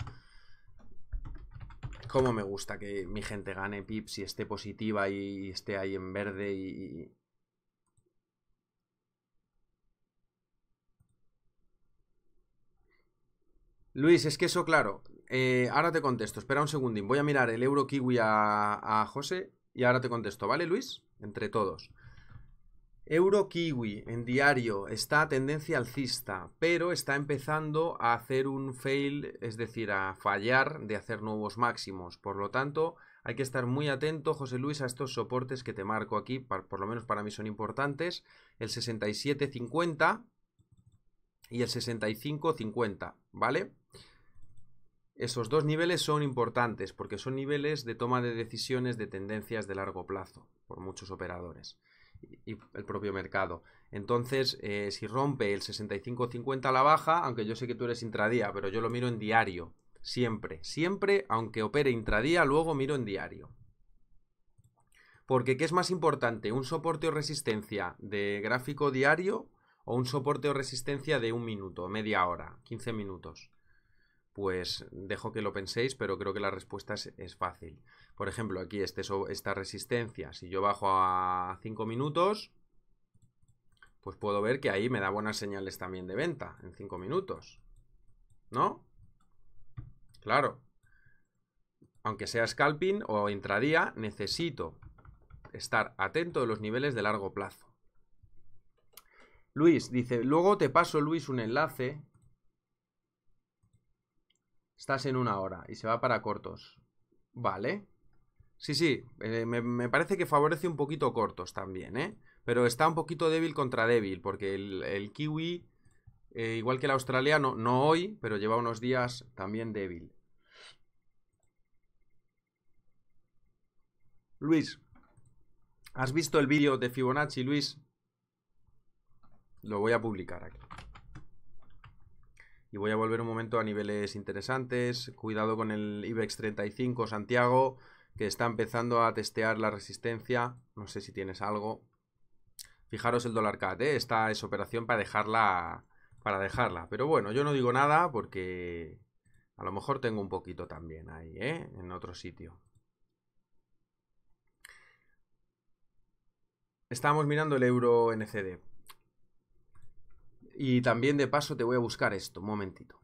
Cómo me gusta que mi gente gane pips y esté positiva y esté ahí en verde y, Luis, es que eso, claro. Eh, ahora te contesto. Espera un segundín. Voy a mirar el euro kiwi a, José y ahora te contesto, ¿vale, Luis? Entre todos. Euro kiwi en diario está a tendencia alcista, pero está empezando a hacer un fail, es decir, a fallar de hacer nuevos máximos. Por lo tanto, hay que estar muy atento, José Luis, a estos soportes que te marco aquí, por, por lo menos para mí son importantes, el 67.50 y el 65.50, ¿vale? Esos dos niveles son importantes porque son niveles de toma de decisiones de tendencias de largo plazo por muchos operadores y el propio mercado. Entonces, eh, si rompe el 65-50 a la baja, aunque yo sé que tú eres intradía, pero yo lo miro en diario, siempre, siempre, aunque opere intradía, luego miro en diario. Porque, ¿qué es más importante? ¿Un soporte o resistencia de gráfico diario o un soporte o resistencia de un minuto, media hora, 15 minutos? pues dejo que lo penséis, pero creo que la respuesta es, fácil. Por ejemplo, aquí este esta resistencia, si yo bajo a 5 minutos, pues puedo ver que ahí me da buenas señales también de venta en 5 minutos. ¿No? Claro. Aunque sea scalping o intradía, necesito estar atento de los niveles de largo plazo. Luis dice, luego te paso Luis un enlace Estás en una hora y se va para cortos. Vale. Sí, sí, eh, me, parece que favorece un poquito cortos también, ¿eh? Pero está un poquito débil contra débil, porque el, kiwi, eh, igual que el australiano, no hoy, pero lleva unos días también débil. Luis, ¿has visto el vídeo de Fibonacci, Luis? Lo voy a publicar aquí. Y voy a volver un momento a niveles interesantes. Cuidado con el IBEX 35 Santiago, que está empezando a testear la resistencia. No sé si tienes algo. Fijaros el dólar CAD. ¿eh? esta es operación para dejarla, para dejarla. Pero bueno, yo no digo nada porque a lo mejor tengo un poquito también ahí, ¿eh? en otro sitio. Estamos mirando el euro NCD. Y también de paso te voy a buscar esto, un momentito.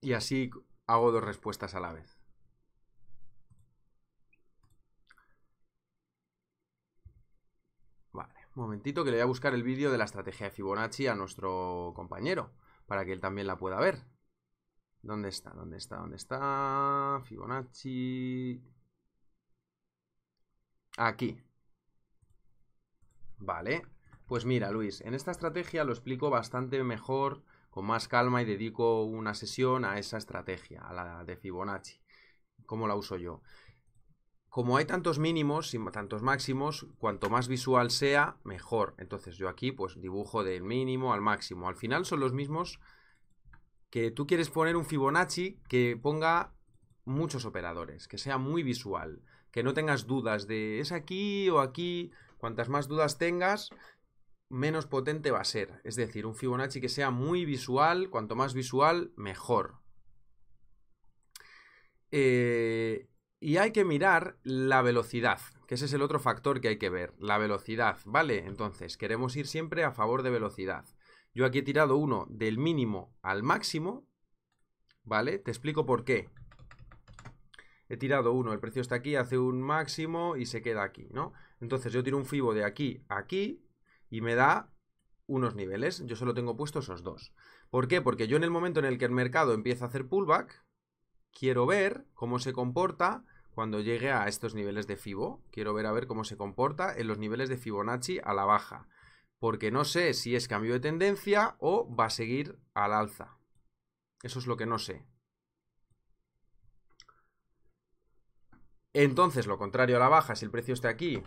Y así hago dos respuestas a la vez. Vale, un momentito que le voy a buscar el vídeo de la estrategia de Fibonacci a nuestro compañero, para que él también la pueda ver. ¿Dónde está? ¿Dónde está? ¿Dónde está? Fibonacci. Aquí. Vale, pues mira, Luis, en esta estrategia lo explico bastante mejor, con más calma y dedico una sesión a esa estrategia, a la de Fibonacci, cómo la uso yo. Como hay tantos mínimos y tantos máximos, cuanto más visual sea, mejor. Entonces yo aquí pues dibujo de mínimo al máximo. Al final son los mismos que tú quieres poner un Fibonacci que ponga muchos operadores, que sea muy visual, que no tengas dudas de es aquí o aquí, cuantas más dudas tengas, menos potente va a ser. Es decir, un Fibonacci que sea muy visual, cuanto más visual, mejor. Eh, y hay que mirar la velocidad, que ese es el otro factor que hay que ver, la velocidad, ¿vale? Entonces, queremos ir siempre a favor de velocidad. Yo aquí he tirado uno del mínimo al máximo, ¿vale? Te explico por qué. He tirado uno, el precio está aquí, hace un máximo y se queda aquí, ¿no? Entonces yo tiro un fibo de aquí a aquí, y me da unos niveles. Yo solo tengo puestos esos dos. ¿Por qué? Porque yo en el momento en el que el mercado empieza a hacer pullback, quiero ver cómo se comporta cuando llegue a estos niveles de FIBO. Quiero ver a ver cómo se comporta en los niveles de Fibonacci a la baja. Porque no sé si es cambio de tendencia o va a seguir al alza. Eso es lo que no sé. Entonces, lo contrario a la baja, si el precio está aquí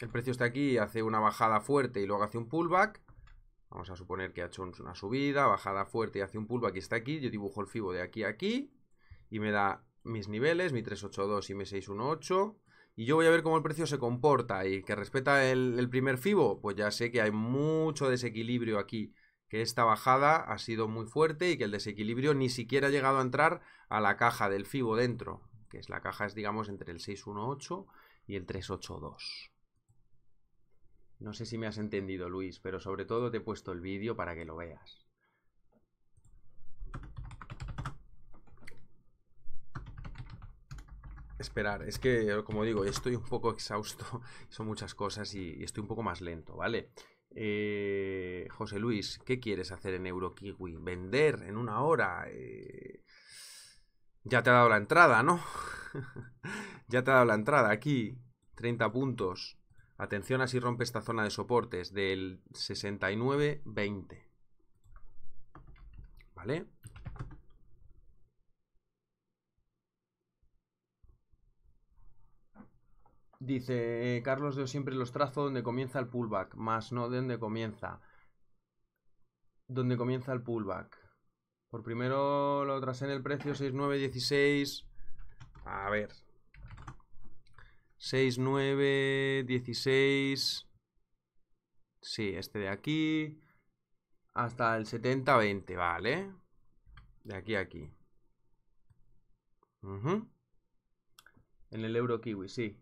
el precio está aquí, hace una bajada fuerte y luego hace un pullback. Vamos a suponer que ha hecho una subida, bajada fuerte y hace un pullback y está aquí. Yo dibujo el FIBO de aquí a aquí y me da mis niveles, mi 382 y mi 618. Y yo voy a ver cómo el precio se comporta y que respeta el, primer FIBO. Pues ya sé que hay mucho desequilibrio aquí que esta bajada ha sido muy fuerte y que el desequilibrio ni siquiera ha llegado a entrar a la caja del FIBO dentro, que es la caja, es digamos, entre el 618 y el 382. No sé si me has entendido, Luis, pero sobre todo te he puesto el vídeo para que lo veas. Esperar, es que, como digo, estoy un poco exhausto, son muchas cosas y, estoy un poco más lento, ¿vale? Eh, José Luis, ¿qué quieres hacer en Eurokiwi? ¿Vender en una hora? Eh, ya te ha dado la entrada, ¿no? ya te ha dado la entrada aquí, 30 puntos. Atención así rompe esta zona de soportes del 69-20. ¿Vale? Dice eh, Carlos, yo siempre los trazo donde comienza el pullback, más no de donde comienza. Donde comienza el pullback. Por primero lo trasé en el precio 6916. A ver, 6, 9, 16. Sí, este de aquí. Hasta el 70, 20, ¿vale? De aquí a aquí. En el euro kiwi, sí.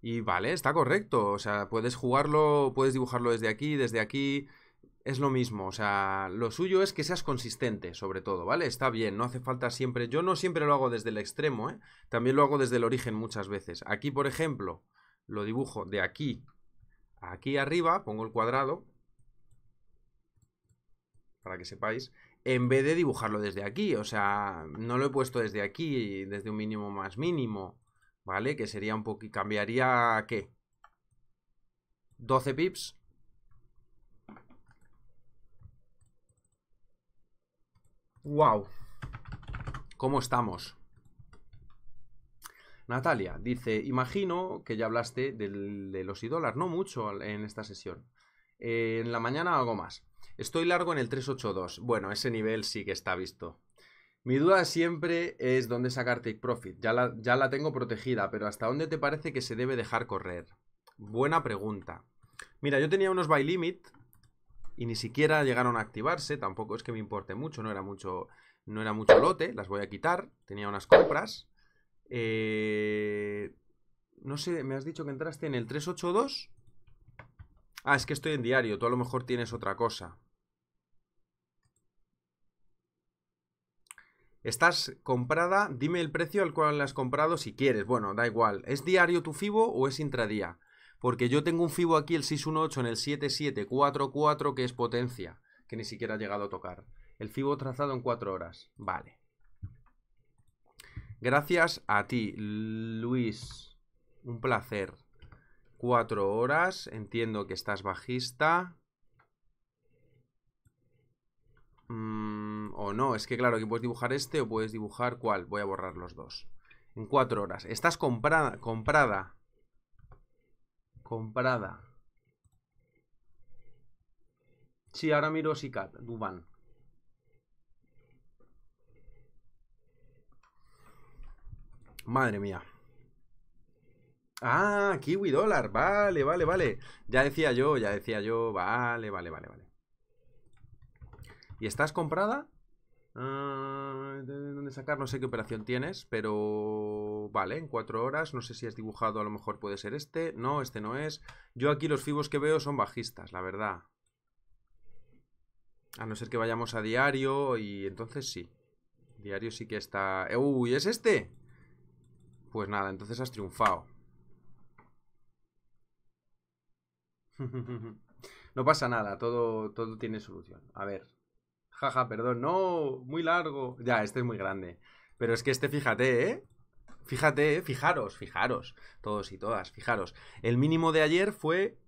Y vale, está correcto. O sea, puedes jugarlo, puedes dibujarlo desde aquí, desde aquí, es lo mismo, o sea, lo suyo es que seas consistente, sobre todo, ¿vale? Está bien, no hace falta siempre, yo no siempre lo hago desde el extremo, ¿eh? También lo hago desde el origen muchas veces. Aquí, por ejemplo, lo dibujo de aquí a aquí arriba, pongo el cuadrado, para que sepáis, en vez de dibujarlo desde aquí, o sea, no lo he puesto desde aquí, desde un mínimo más mínimo, ¿vale? Que sería un poquito. cambiaría, ¿qué? 12 pips, Wow. ¿Cómo estamos? Natalia dice, imagino que ya hablaste de los dólares, no mucho en esta sesión. Eh, en la mañana hago más. Estoy largo en el 382. Bueno, ese nivel sí que está visto. Mi duda siempre es dónde sacar take profit. Ya la, ya la tengo protegida, pero ¿hasta dónde te parece que se debe dejar correr? Buena pregunta. Mira, yo tenía unos buy limit y ni siquiera llegaron a activarse, tampoco es que me importe mucho, no era mucho, no era mucho lote, las voy a quitar, tenía unas compras. Eh, no sé, me has dicho que entraste en el 382. Ah, es que estoy en diario, tú a lo mejor tienes otra cosa. Estás comprada, dime el precio al cual la has comprado si quieres. Bueno, da igual. ¿Es diario tu FIBO o es intradía? Porque yo tengo un FIBO aquí, el 618, en el 7744, que es potencia, que ni siquiera ha llegado a tocar. El FIBO trazado en 4 horas. Vale. Gracias a ti, Luis. Un placer. 4 horas. Entiendo que estás bajista. Mm, o no, es que claro, aquí puedes dibujar este o puedes dibujar cuál. Voy a borrar los dos. En 4 horas. Estás comprada, comprada Comprada. Sí, ahora miro Sicat, Duban. Madre mía. Ah, kiwi dólar. Vale, vale, vale. Ya decía yo, ya decía yo. Vale, vale, vale, vale. ¿Y estás comprada? Ah, ¿De dónde sacar? No sé qué operación tienes, pero vale, en cuatro horas. No sé si has dibujado, a lo mejor puede ser este. No, este no es. Yo aquí los fibos que veo son bajistas, la verdad. A no ser que vayamos a diario y entonces sí. Diario sí que está... Eh, ¡Uy! ¿Es este? Pues nada, entonces has triunfado. no pasa nada, todo, todo tiene solución. A ver, Jaja, perdón. No, muy largo. Ya, este es muy grande. Pero es que este, fíjate, ¿eh? Fíjate, fijaros, fijaros. Todos y todas, fijaros. El mínimo de ayer fue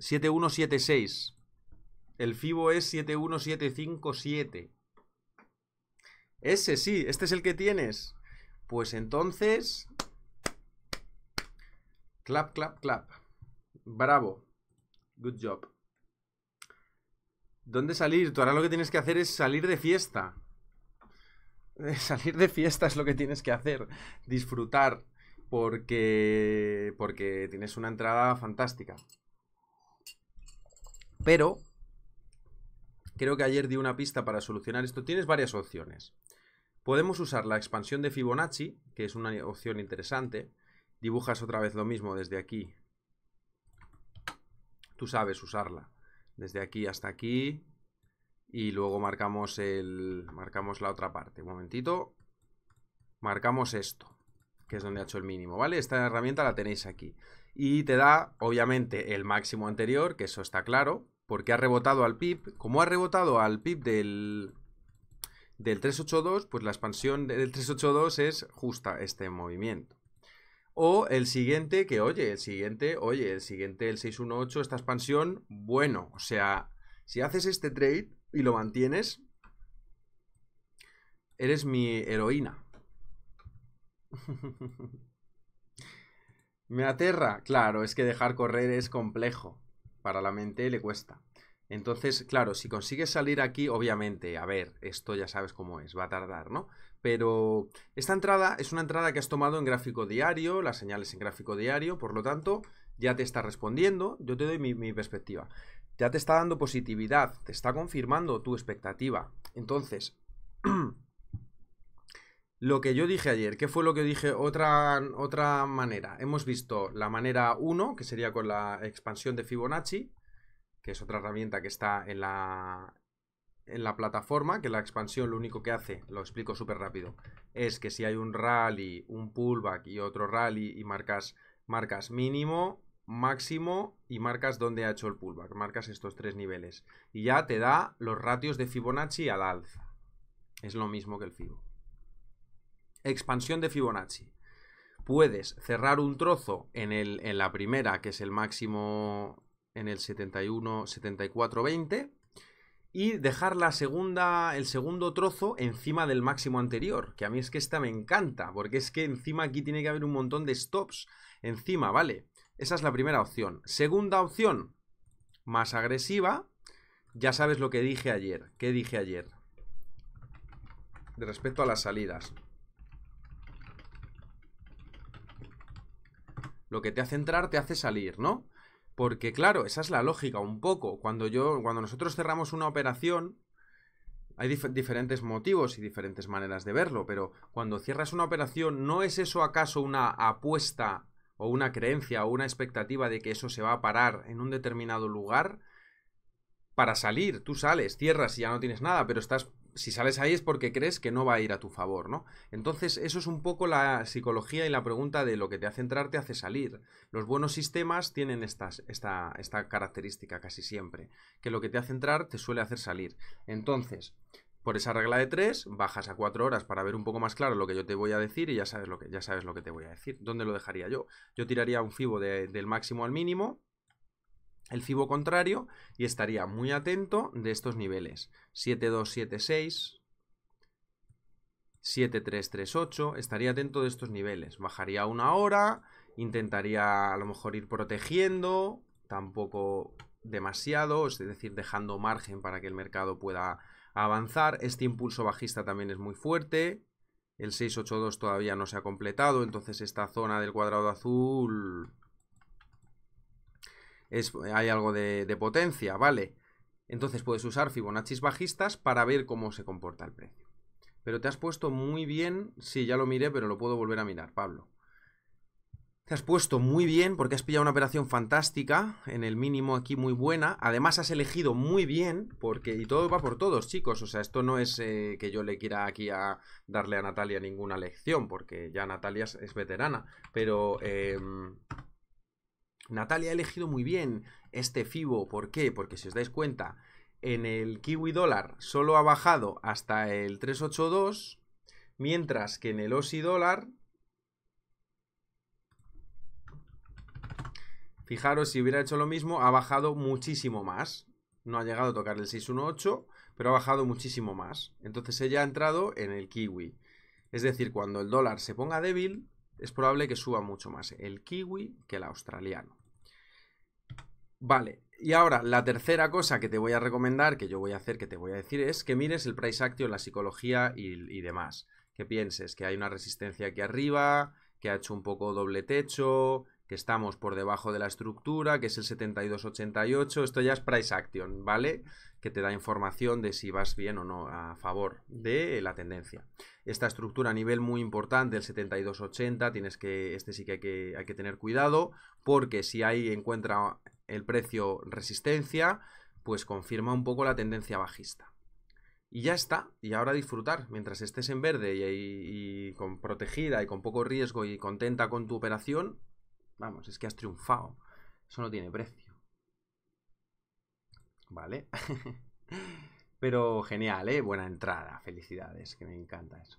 7176. El FIBO es 71757. Ese sí, este es el que tienes. Pues entonces... Clap, clap, clap. Bravo. Good job. ¿Dónde salir? Tú ahora lo que tienes que hacer es salir de fiesta. Salir de fiesta es lo que tienes que hacer. Disfrutar. Porque. Porque tienes una entrada fantástica. Pero. Creo que ayer di una pista para solucionar esto. Tienes varias opciones. Podemos usar la expansión de Fibonacci, que es una opción interesante. Dibujas otra vez lo mismo desde aquí. Tú sabes usarla desde aquí hasta aquí y luego marcamos el marcamos la otra parte un momentito marcamos esto que es donde ha hecho el mínimo vale esta herramienta la tenéis aquí y te da obviamente el máximo anterior que eso está claro porque ha rebotado al pip como ha rebotado al pip del del 382 pues la expansión del 382 es justa este movimiento o el siguiente, que oye, el siguiente, oye, el siguiente, el 618, esta expansión, bueno, o sea, si haces este trade y lo mantienes, eres mi heroína. Me aterra, claro, es que dejar correr es complejo. Para la mente le cuesta. Entonces, claro, si consigues salir aquí, obviamente, a ver, esto ya sabes cómo es, va a tardar, ¿no? Pero esta entrada es una entrada que has tomado en gráfico diario, las señales en gráfico diario, por lo tanto, ya te está respondiendo, yo te doy mi, perspectiva, ya te está dando positividad, te está confirmando tu expectativa. Entonces, lo que yo dije ayer, ¿qué fue lo que dije? Otra, otra manera, hemos visto la manera 1, que sería con la expansión de Fibonacci, que es otra herramienta que está en la, en la plataforma, que la expansión lo único que hace, lo explico súper rápido, es que si hay un rally, un pullback y otro rally y marcas, marcas mínimo, máximo y marcas dónde ha hecho el pullback, marcas estos tres niveles y ya te da los ratios de Fibonacci al alza. Es lo mismo que el Fibo. Expansión de Fibonacci. Puedes cerrar un trozo el, en la primera, que es el máximo en el 71, 74, 20 y dejar la segunda, el segundo trozo encima del máximo anterior, que a mí es que esta me encanta, porque es que encima aquí tiene que haber un montón de stops, encima, ¿vale? Esa es la primera opción. Segunda opción, más agresiva, ya sabes lo que dije ayer, ¿qué dije ayer? De respecto a las salidas. Lo que te hace entrar te hace salir, ¿no? Porque claro, esa es la lógica un poco. Cuando, yo, cuando nosotros cerramos una operación, hay diferentes motivos y diferentes maneras de verlo, pero cuando cierras una operación, ¿no es eso acaso una apuesta o una creencia o una expectativa de que eso se va a parar en un determinado lugar? Para salir, tú sales, cierras y ya no tienes nada, pero estás si sales ahí es porque crees que no va a ir a tu favor, ¿no? Entonces, eso es un poco la psicología y la pregunta de lo que te hace entrar te hace salir. Los buenos sistemas tienen esta, característica casi siempre, que lo que te hace entrar te suele hacer salir. Entonces, por esa regla de tres, bajas a cuatro horas para ver un poco más claro lo que yo te voy a decir y ya sabes lo que, ya sabes lo que te voy a decir. ¿Dónde lo dejaría yo? Yo tiraría un fibo del máximo al mínimo el cibo contrario y estaría muy atento de estos niveles. 7276, 7338, estaría atento de estos niveles. Bajaría una hora, intentaría a lo mejor ir protegiendo, tampoco demasiado, es decir, dejando margen para que el mercado pueda avanzar. Este impulso bajista también es muy fuerte. El 682 todavía no se ha completado, entonces esta zona del cuadrado azul eh, hay algo de, potencia, ¿vale? Entonces puedes usar Fibonacci bajistas para ver cómo se comporta el precio. Pero te has puesto muy bien, sí, ya lo miré, pero lo puedo volver a mirar, Pablo. Te has puesto muy bien porque has pillado una operación fantástica, en el mínimo aquí muy buena. Además has elegido muy bien porque y todo va por todos, chicos. O sea, esto no es eh, que yo le quiera aquí a darle a Natalia ninguna lección porque ya Natalia es, veterana. Pero em, Natalia ha elegido muy bien este FIBO. ¿Por qué? Porque si os dais cuenta, en el Kiwi dólar solo ha bajado hasta el 382, mientras que en el OSI dólar... Fijaros, si hubiera hecho lo mismo, ha bajado muchísimo más. No ha llegado a tocar el 618, pero ha bajado muchísimo más. Entonces ella ha entrado en el kiwi. Es decir, cuando el dólar se ponga débil, es probable que suba mucho más el kiwi que el australiano. Vale, y ahora la tercera cosa que te voy a recomendar, que yo voy a hacer, que te voy a decir, es que mires el price action, la psicología y, demás. Que pienses que hay una resistencia aquí arriba, que ha hecho un poco doble techo, que estamos por debajo de la estructura, que es el 7288, esto ya es price action, ¿vale? Que te da información de si vas bien o no a favor de la tendencia. Esta estructura a nivel muy importante, el 7280, tienes que este sí que hay que, hay que tener cuidado porque si ahí encuentra el precio resistencia, pues confirma un poco la tendencia bajista. Y ya está, y ahora disfrutar. Mientras estés en verde y, ahí con protegida y con poco riesgo y contenta con tu operación, vamos, es que has triunfado. Eso no tiene precio. ¿Vale? Pero genial, ¿eh? Buena entrada, felicidades, que me encanta eso.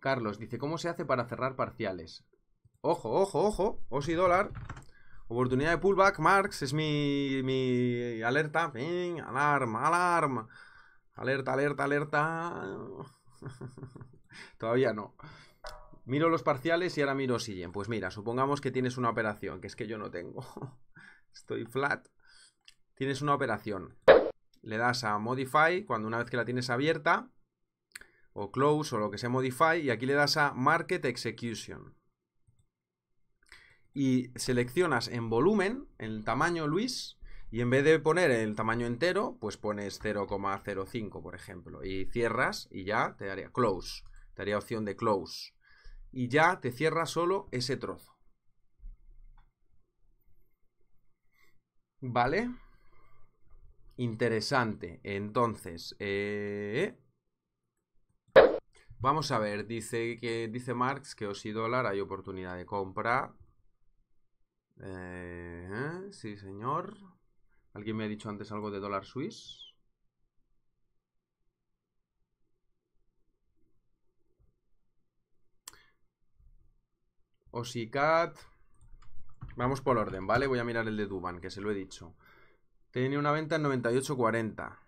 Carlos dice, ¿cómo se hace para cerrar parciales? Ojo, ojo, ojo, si dólar Oportunidad de pullback, Marx, es mi, alerta. alarma, alarma. Alerta, alerta, alerta. Todavía no. Miro los parciales y ahora miro siguen. Pues mira, supongamos que tienes una operación, que es que yo no tengo. Estoy flat. Tienes una operación. Le das a Modify cuando una vez que la tienes abierta, o Close, o lo que sea Modify, y aquí le das a Market Execution y seleccionas en volumen, el tamaño, Luis, y en vez de poner el tamaño entero, pues pones 0,05, por ejemplo, y cierras y ya te daría close, te daría opción de close, y ya te cierra solo ese trozo. ¿Vale? Interesante. Entonces, eh, Vamos a ver, dice que dice Marx que Osi dólar hay oportunidad de compra. Eh, sí, señor. ¿Alguien me ha dicho antes algo de dólar suizo. Osicat. Vamos por orden, ¿vale? Voy a mirar el de Duban, que se lo he dicho. Tiene una venta en 98.40.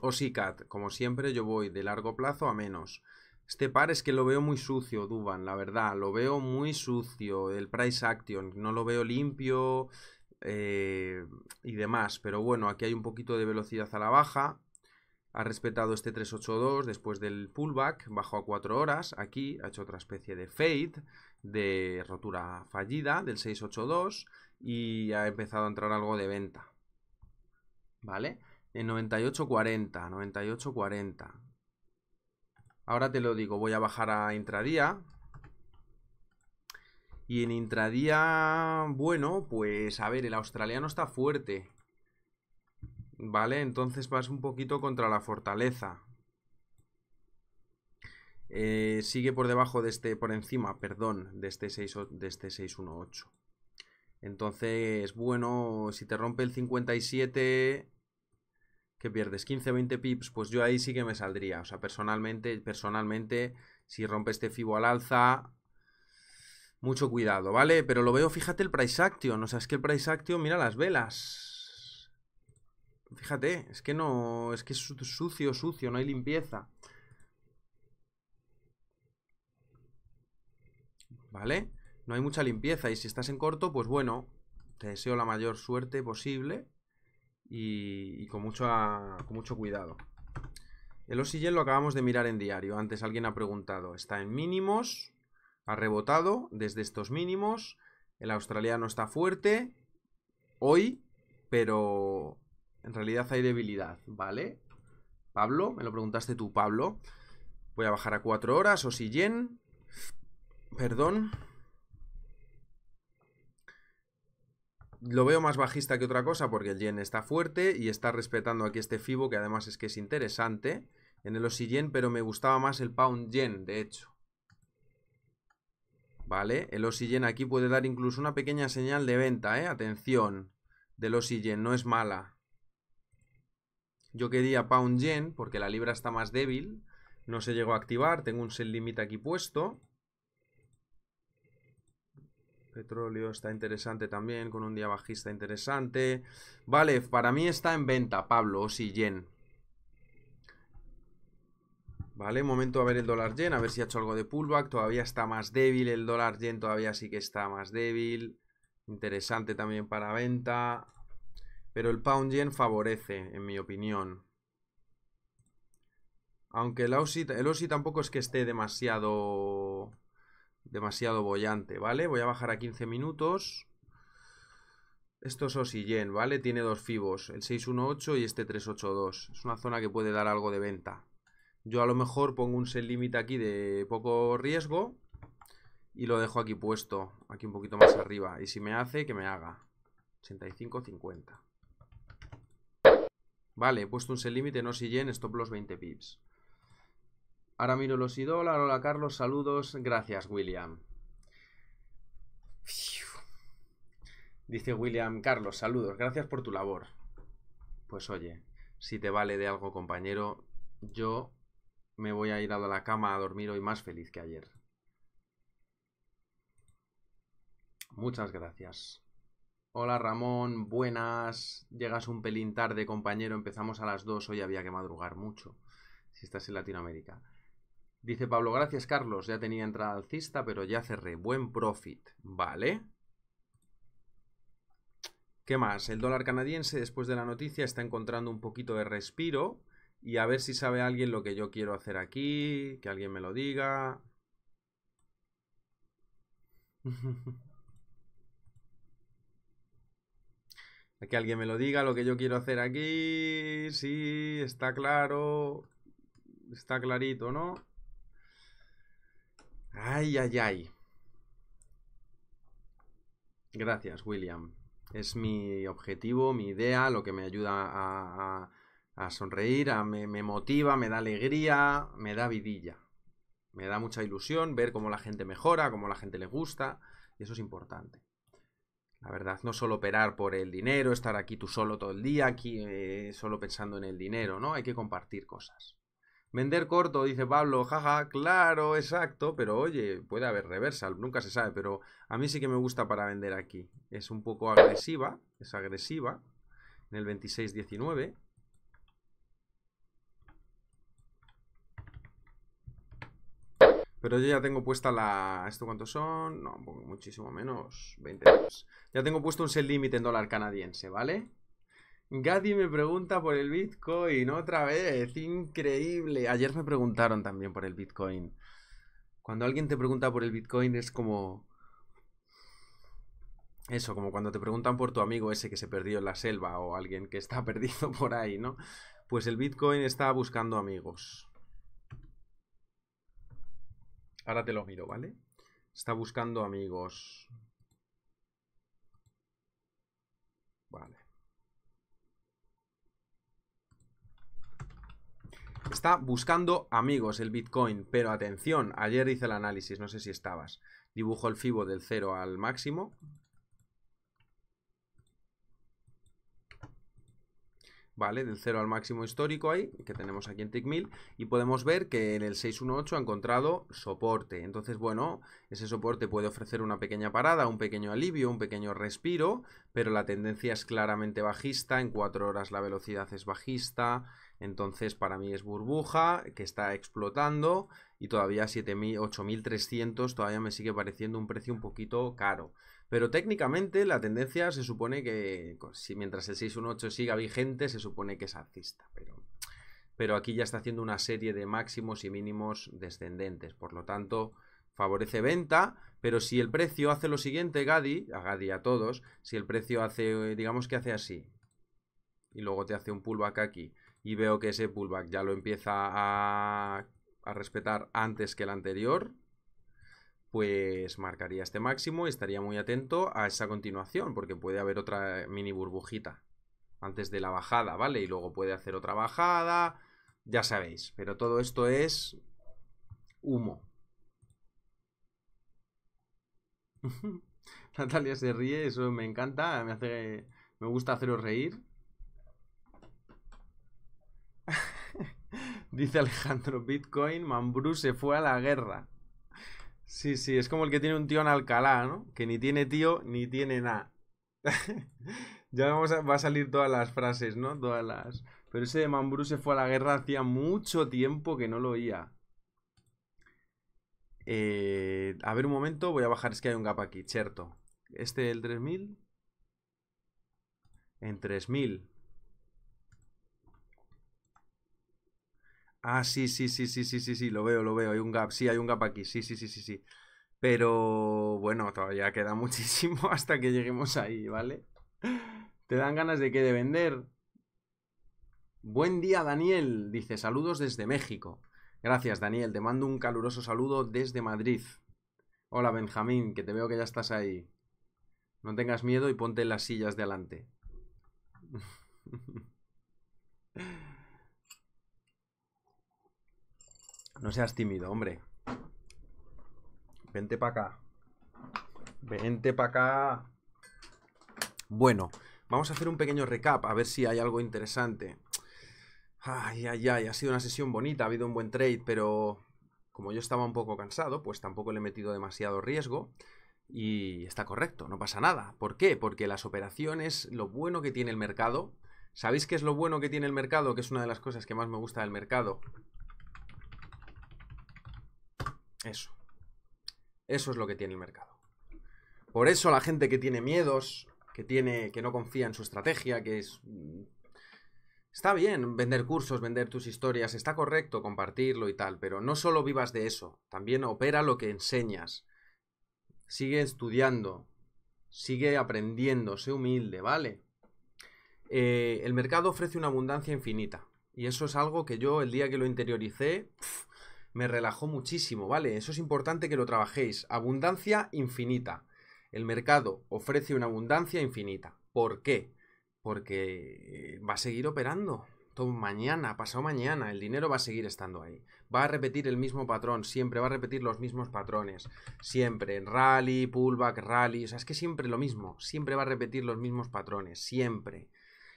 Osicat, como siempre, yo voy de largo plazo a menos. Este par es que lo veo muy sucio, Duban, la verdad. Lo veo muy sucio, el price action. No lo veo limpio eh, y demás. Pero bueno, aquí hay un poquito de velocidad a la baja. Ha respetado este 382 después del pullback. Bajó a 4 horas. Aquí ha hecho otra especie de fade, de rotura fallida del 682. Y ha empezado a entrar algo de venta. ¿Vale? En 98.40, 98.40. Ahora te lo digo, voy a bajar a intradía. Y en intradía, bueno, pues a ver, el australiano está fuerte. Vale, entonces vas un poquito contra la fortaleza. Eh, sigue por debajo de este, por encima, perdón, de este, 6, de este 618. Entonces, bueno, si te rompe el 57, que pierdes 15 20 pips, pues yo ahí sí que me saldría. O sea, personalmente, personalmente, si rompe este fibo al alza, mucho cuidado, ¿vale? Pero lo veo, fíjate el price action. O sea, es que el price action, mira las velas. Fíjate, es que no, es que es sucio, sucio, no hay limpieza. ¿Vale? No hay mucha limpieza y si estás en corto, pues bueno, te deseo la mayor suerte posible y, con, mucho ah, mucho cuidado. El Osillel lo acabamos de mirar en diario. Antes alguien ha preguntado. Está en mínimos. Ha rebotado desde estos mínimos. El australiano está fuerte. Hoy. Pero en realidad hay debilidad. ¿Vale? Pablo. Me lo preguntaste tú, Pablo. Voy a bajar a 4 horas. bien Perdón. lo veo más bajista que otra cosa porque el yen está fuerte y está respetando aquí este FIBO, que además es que es interesante en el OSI yen, pero me gustaba más el pound yen, de hecho. Vale, el OSI yen aquí puede dar incluso una pequeña señal de venta, ¿eh? Atención, del OSI yen, no es mala. Yo quería pound yen porque la libra está más débil, no se llegó a activar, tengo un sell limit aquí puesto. Petróleo está interesante también, con un día bajista interesante. Vale, para mí está en venta, Pablo, o si yen. Vale, momento a ver el dólar yen, a ver si ha hecho algo de pullback. Todavía está más débil el dólar yen, todavía sí que está más débil. Interesante también para venta. Pero el pound yen favorece, en mi opinión. Aunque el Osi el tampoco es que esté demasiado demasiado bollante, ¿vale? Voy a bajar a 15 minutos. Esto es Yen, ¿vale? Tiene dos fibos, el 618 y este 382. Es una zona que puede dar algo de venta. Yo a lo mejor pongo un sell límite aquí de poco riesgo y lo dejo aquí puesto, aquí un poquito más arriba. Y si me hace, que me haga. 85-50. Vale, he puesto un sell limit en Osillen, stop los 20 pips. Ahora miro los idolas. Hola Carlos, saludos. Gracias, William. Dice William, Carlos, saludos. Gracias por tu labor. Pues oye, si te vale de algo, compañero, yo me voy a ir a la cama a dormir hoy más feliz que ayer. Muchas gracias. Hola Ramón, buenas. Llegas un pelín tarde, compañero. Empezamos a las 2. Hoy había que madrugar mucho. Si estás en Latinoamérica. Dice Pablo, gracias Carlos, ya tenía entrada alcista, pero ya cerré. Buen profit, ¿vale? ¿Qué más? El dólar canadiense, después de la noticia, está encontrando un poquito de respiro. Y a ver si sabe alguien lo que yo quiero hacer aquí, que alguien me lo diga. que alguien me lo diga, lo que yo quiero hacer aquí. Sí, está claro. Está clarito, ¿no? Ay, ay, ay. Gracias, William. Es mi objetivo, mi idea, lo que me ayuda a, sonreír, a, me, motiva, me da alegría, me da vidilla. Me da mucha ilusión ver cómo la gente mejora, cómo la gente le gusta, y eso es importante. La verdad, no solo operar por el dinero, estar aquí tú solo todo el día, aquí eh, solo pensando en el dinero, ¿no? Hay que compartir cosas. Vender corto, dice Pablo, jaja, claro, exacto, pero oye, puede haber reversal, nunca se sabe, pero a mí sí que me gusta para vender aquí. Es un poco agresiva, es agresiva, en el 26-19. Pero yo ya tengo puesta la... ¿Esto cuántos son? No, muchísimo menos, 20 Ya tengo puesto un sell limit en dólar canadiense, ¿vale? Gadi me pregunta por el Bitcoin otra vez, increíble. Ayer me preguntaron también por el Bitcoin. Cuando alguien te pregunta por el Bitcoin es como... Eso, como cuando te preguntan por tu amigo ese que se perdió en la selva o alguien que está perdido por ahí, ¿no? Pues el Bitcoin está buscando amigos. Ahora te lo miro, ¿vale? Está buscando amigos. Vale. Está buscando amigos el Bitcoin, pero atención, ayer hice el análisis, no sé si estabas. Dibujo el FIBO del 0 al máximo. ¿Vale? Del 0 al máximo histórico ahí, que tenemos aquí en TICMIL. Y podemos ver que en el 618 ha encontrado soporte. Entonces, bueno, ese soporte puede ofrecer una pequeña parada, un pequeño alivio, un pequeño respiro, pero la tendencia es claramente bajista. En 4 horas la velocidad es bajista. Entonces para mí es burbuja que está explotando y todavía 8.300 todavía me sigue pareciendo un precio un poquito caro. Pero técnicamente la tendencia se supone que si mientras el 618 siga vigente se supone que es alcista. Pero, pero aquí ya está haciendo una serie de máximos y mínimos descendentes. Por lo tanto favorece venta, pero si el precio hace lo siguiente, Gadi, a Gadi a todos, si el precio hace, digamos que hace así, y luego te hace un pullback aquí, y veo que ese pullback ya lo empieza a, respetar antes que el anterior, pues marcaría este máximo y estaría muy atento a esa continuación, porque puede haber otra mini burbujita antes de la bajada, ¿vale? Y luego puede hacer otra bajada, ya sabéis, pero todo esto es humo. Natalia se ríe, eso me encanta, me hace me gusta haceros reír. Dice Alejandro, Bitcoin, Mambrú se fue a la guerra. Sí, sí, es como el que tiene un tío en Alcalá, ¿no? Que ni tiene tío ni tiene nada. ya vamos a, va a salir todas las frases, ¿no? Todas las... Pero ese de Mambrú se fue a la guerra hacía mucho tiempo que no lo oía. Eh, a ver un momento, voy a bajar, es que hay un gap aquí, cierto. Este del 3000. En 3000. Ah, sí, sí, sí, sí, sí, sí, sí, lo veo, lo veo. Hay un gap, sí, hay un gap aquí, sí, sí, sí, sí, sí. Pero bueno, todavía queda muchísimo hasta que lleguemos ahí, ¿vale? ¿Te dan ganas de qué? De vender. Buen día, Daniel. Dice, saludos desde México. Gracias, Daniel. Te mando un caluroso saludo desde Madrid. Hola, Benjamín, que te veo que ya estás ahí. No tengas miedo y ponte las sillas de delante. No seas tímido, hombre. Vente para acá. Vente para acá. Bueno, vamos a hacer un pequeño recap, a ver si hay algo interesante. Ay, ay, ay, ha sido una sesión bonita, ha habido un buen trade, pero como yo estaba un poco cansado, pues tampoco le he metido demasiado riesgo. Y está correcto, no pasa nada. ¿Por qué? Porque las operaciones, lo bueno que tiene el mercado, ¿sabéis qué es lo bueno que tiene el mercado? Que es una de las cosas que más me gusta del mercado. Eso. Eso es lo que tiene el mercado. Por eso la gente que tiene miedos, que tiene que no confía en su estrategia, que es mm, está bien vender cursos, vender tus historias, está correcto compartirlo y tal, pero no solo vivas de eso, también opera lo que enseñas. Sigue estudiando, sigue aprendiendo, sé humilde, ¿vale? Eh, el mercado ofrece una abundancia infinita y eso es algo que yo el día que lo interioricé, me relajó muchísimo, ¿vale? Eso es importante que lo trabajéis. Abundancia infinita. El mercado ofrece una abundancia infinita. ¿Por qué? Porque eh, va a seguir operando. Todo mañana, pasado mañana, el dinero va a seguir estando ahí. Va a repetir el mismo patrón, siempre va a repetir los mismos patrones. Siempre, en rally, pullback, rally. O sea, es que siempre lo mismo. Siempre va a repetir los mismos patrones, siempre.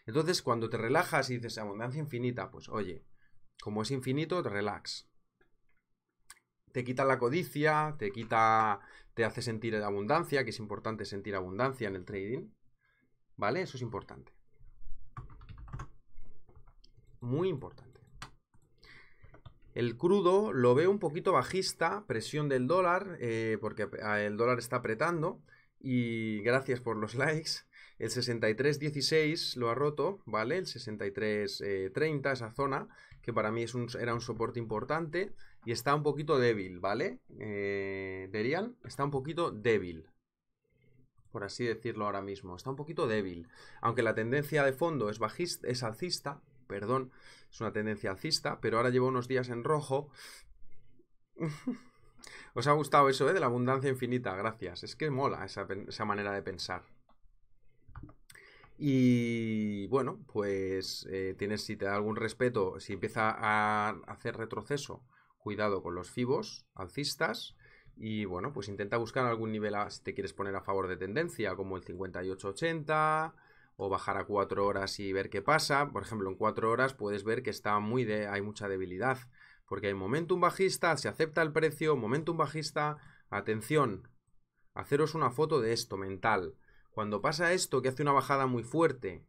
Entonces, cuando te relajas y dices abundancia infinita, pues oye, como es infinito, te relax te quita la codicia, te quita, te hace sentir abundancia, que es importante sentir abundancia en el trading. ¿Vale? Eso es importante. Muy importante. El crudo lo veo un poquito bajista, presión del dólar, eh, porque el dólar está apretando. Y gracias por los likes. El 63.16 lo ha roto, ¿vale? El 63.30, 30, eh, esa zona, que para mí era un soporte importante. Y está un poquito débil, ¿vale? Eh, está un poquito débil. Por así decirlo ahora mismo. Está un poquito débil. Aunque la tendencia de fondo es bajista, es alcista. Perdón, es una tendencia alcista. Pero ahora lleva unos días en rojo. Os ha gustado eso, ¿eh? De la abundancia infinita. Gracias. Es que mola esa, manera de pensar. Y bueno, pues eh, tienes, si te da algún respeto, si empieza a hacer retroceso cuidado con los fibos alcistas y bueno, pues intenta buscar algún nivel si te quieres poner a favor de tendencia, como el 5880 o bajar a 4 horas y ver qué pasa. Por ejemplo, en 4 horas puedes ver que está muy de, hay mucha debilidad, porque hay momentum bajista, se acepta el precio, momentum bajista, atención. Haceros una foto de esto mental. Cuando pasa esto, que hace una bajada muy fuerte,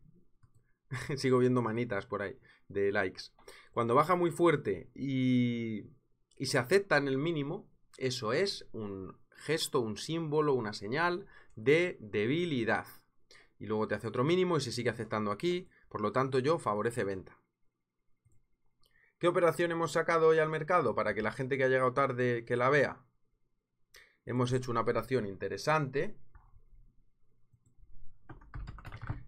sigo viendo manitas por ahí de likes. Cuando baja muy fuerte y y se acepta en el mínimo, eso es un gesto, un símbolo, una señal de debilidad. Y luego te hace otro mínimo y se sigue aceptando aquí, por lo tanto yo favorece venta. ¿Qué operación hemos sacado hoy al mercado para que la gente que ha llegado tarde que la vea? Hemos hecho una operación interesante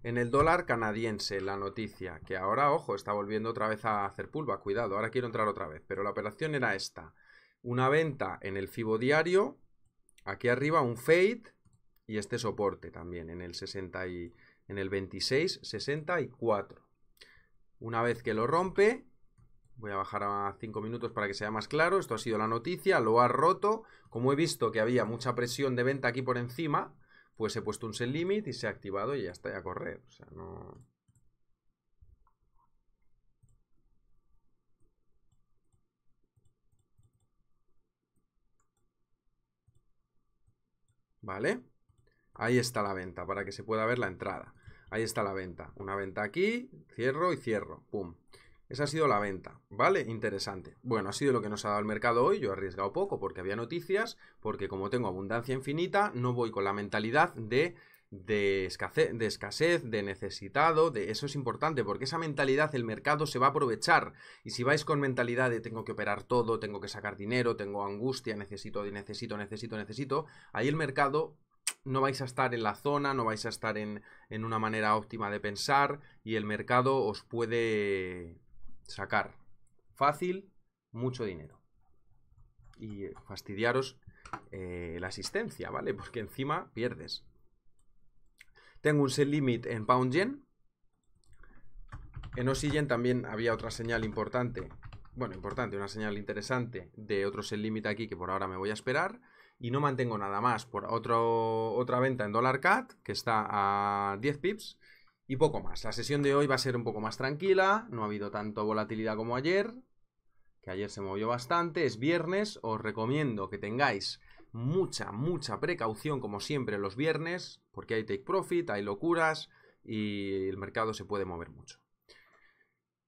en el dólar canadiense, la noticia, que ahora, ojo, está volviendo otra vez a hacer pulva, cuidado, ahora quiero entrar otra vez, pero la operación era esta. Una venta en el FIBO diario, aquí arriba un fade y este soporte también en el, 60 y, en el 26, 64. Una vez que lo rompe, voy a bajar a 5 minutos para que sea más claro, esto ha sido la noticia, lo ha roto, como he visto que había mucha presión de venta aquí por encima, pues he puesto un set limit y se ha activado y ya está, ya correr. O sea, no... ¿Vale? Ahí está la venta, para que se pueda ver la entrada. Ahí está la venta. Una venta aquí, cierro y cierro. Pum. Esa ha sido la venta, ¿vale? Interesante. Bueno, ha sido lo que nos ha dado el mercado hoy. Yo he arriesgado poco porque había noticias, porque como tengo abundancia infinita, no voy con la mentalidad de, de, escasez, de necesitado, de eso es importante, porque esa mentalidad el mercado se va a aprovechar. Y si vais con mentalidad de tengo que operar todo, tengo que sacar dinero, tengo angustia, necesito, necesito, necesito, necesito, ahí el mercado no vais a estar en la zona, no vais a estar en, en una manera óptima de pensar y el mercado os puede sacar fácil mucho dinero y fastidiaros eh, la asistencia, ¿vale? Porque encima pierdes. Tengo un sell limit en pound yen. En Oxygen también había otra señal importante. Bueno, importante, una señal interesante de otro sell limit aquí que por ahora me voy a esperar. Y no mantengo nada más por otro, otra venta en Dollar cat que está a 10 pips y poco más. La sesión de hoy va a ser un poco más tranquila. No ha habido tanto volatilidad como ayer. Que ayer se movió bastante. Es viernes. Os recomiendo que tengáis mucha, mucha precaución como siempre los viernes. Porque hay take profit, hay locuras. Y el mercado se puede mover mucho.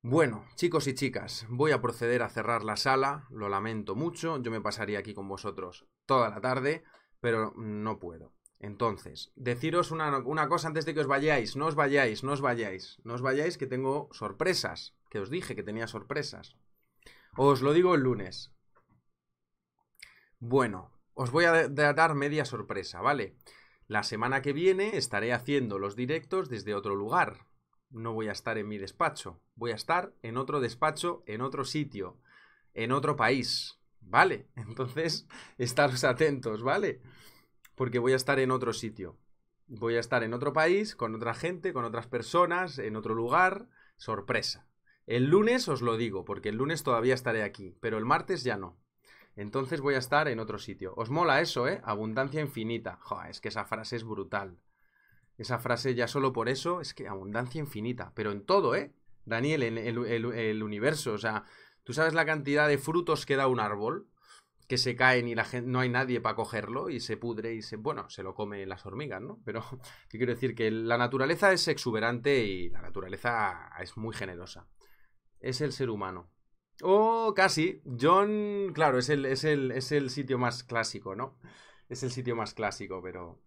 Bueno, chicos y chicas, voy a proceder a cerrar la sala, lo lamento mucho, yo me pasaría aquí con vosotros toda la tarde, pero no puedo. Entonces, deciros una, cosa antes de que os vayáis, no os vayáis, no os vayáis, no os vayáis que tengo sorpresas, que os dije que tenía sorpresas. Os lo digo el lunes. Bueno, os voy a dar media sorpresa, ¿vale? La semana que viene estaré haciendo los directos desde otro lugar. No voy a estar en mi despacho, voy a estar en otro despacho, en otro sitio, en otro país, ¿vale? Entonces, estaros atentos, ¿vale? porque voy a estar en otro sitio. Voy a estar en otro país, con otra gente, con otras personas, en otro lugar. Sorpresa. El lunes os lo digo, porque el lunes todavía estaré aquí, pero el martes ya no. Entonces voy a estar en otro sitio. Os mola eso, ¿eh? Abundancia infinita. Joder, es que esa frase es brutal. Esa frase ya solo por eso es que abundancia infinita. Pero en todo, ¿eh? Daniel, en el universo. O sea, ¿tú sabes la cantidad de frutos que da un árbol? que se caen y la gente, no hay nadie para cogerlo y se pudre y se, bueno, se lo comen las hormigas, ¿no? Pero quiero decir que la naturaleza es exuberante y la naturaleza es muy generosa. Es el ser humano. oh, casi, John, claro, es el, el, es el sitio más clásico, ¿no? Es el sitio más clásico, pero...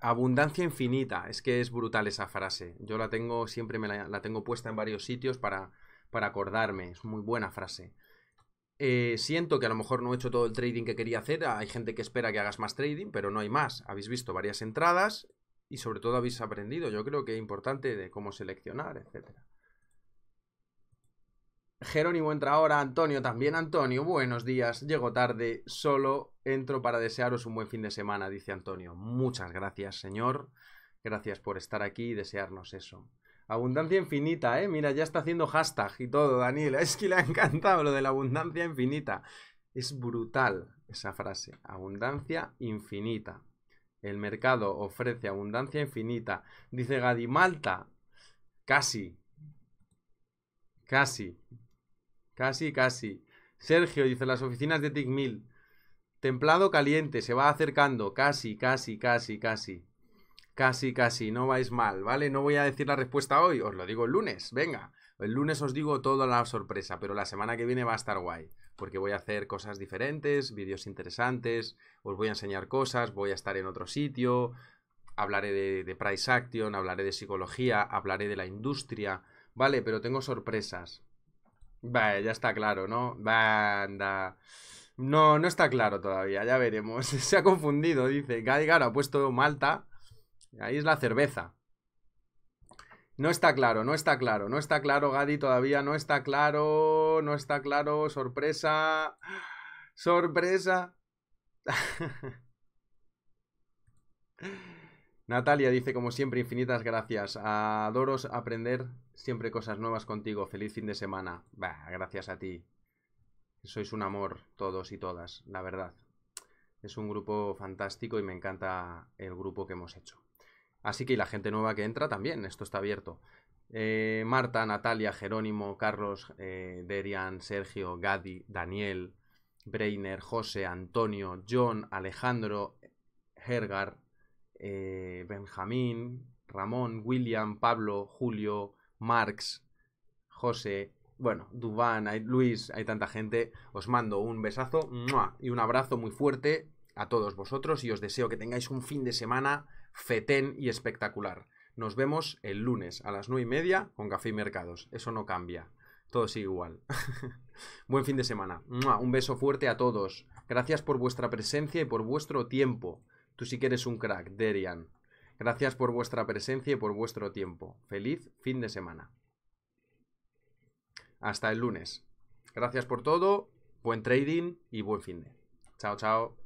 Abundancia infinita, es que es brutal esa frase. Yo la tengo, siempre me la, la tengo puesta en varios sitios para, para acordarme, es muy buena frase. Eh, siento que a lo mejor no he hecho todo el trading que quería hacer. Hay gente que espera que hagas más trading, pero no hay más. Habéis visto varias entradas y sobre todo habéis aprendido. Yo creo que es importante de cómo seleccionar, etcétera. Jerónimo entra ahora, Antonio también. Antonio, buenos días. Llego tarde, solo entro para desearos un buen fin de semana, dice Antonio. Muchas gracias, señor. Gracias por estar aquí y desearnos eso. Abundancia infinita, ¿eh? Mira, ya está haciendo hashtag y todo, Daniel. Es que le ha encantado lo de la abundancia infinita. Es brutal esa frase. Abundancia infinita. El mercado ofrece abundancia infinita. Dice Gadimalta. Casi. Casi. Casi, casi. Sergio dice las oficinas de Tigmil. Templado caliente, se va acercando. Casi, casi, casi, casi. Casi, casi, no vais mal, ¿vale? No voy a decir la respuesta hoy, os lo digo el lunes, venga. El lunes os digo toda la sorpresa, pero la semana que viene va a estar guay, porque voy a hacer cosas diferentes, vídeos interesantes, os voy a enseñar cosas, voy a estar en otro sitio, hablaré de, price action, hablaré de psicología, hablaré de la industria, ¿vale? Pero tengo sorpresas. Vale, ya está claro, ¿no? Banda. No, no está claro todavía, ya veremos. Se ha confundido, dice. Gaigar ha puesto Malta Ahí es la cerveza. No está claro, no está claro, no está claro, Gadi, todavía no está claro, no está claro, sorpresa, sorpresa. Natalia dice, como siempre, infinitas gracias. Adoros aprender siempre cosas nuevas contigo. Feliz fin de semana. gracias a ti. Sois un amor, todos y todas, la verdad. Es un grupo fantástico y me encanta el grupo que hemos hecho. Así que y la gente nueva que entra también, esto está abierto. Eh, Marta, Natalia, Jerónimo, Carlos, eh, Derian, Sergio, Gadi, Daniel, Breiner, José, Antonio, John, Alejandro, Hergar, eh, Benjamín, Ramón, William, Pablo, Julio, Marx, José, bueno, Dubán, Luis, hay tanta gente. Os mando un besazo y un abrazo muy fuerte a todos vosotros y os deseo que tengáis un fin de semana fetén y espectacular. Nos vemos el lunes a las 9 y media con Café y Mercados. Eso no cambia. Todo sigue igual. Buen fin de semana. Un beso fuerte a todos. Gracias por vuestra presencia y por vuestro tiempo. Tú sí que eres un crack, Derian. Gracias por vuestra presencia y por vuestro tiempo. Feliz fin de semana. Hasta el lunes. Gracias por todo, buen trading y buen fin de. Chao, chao.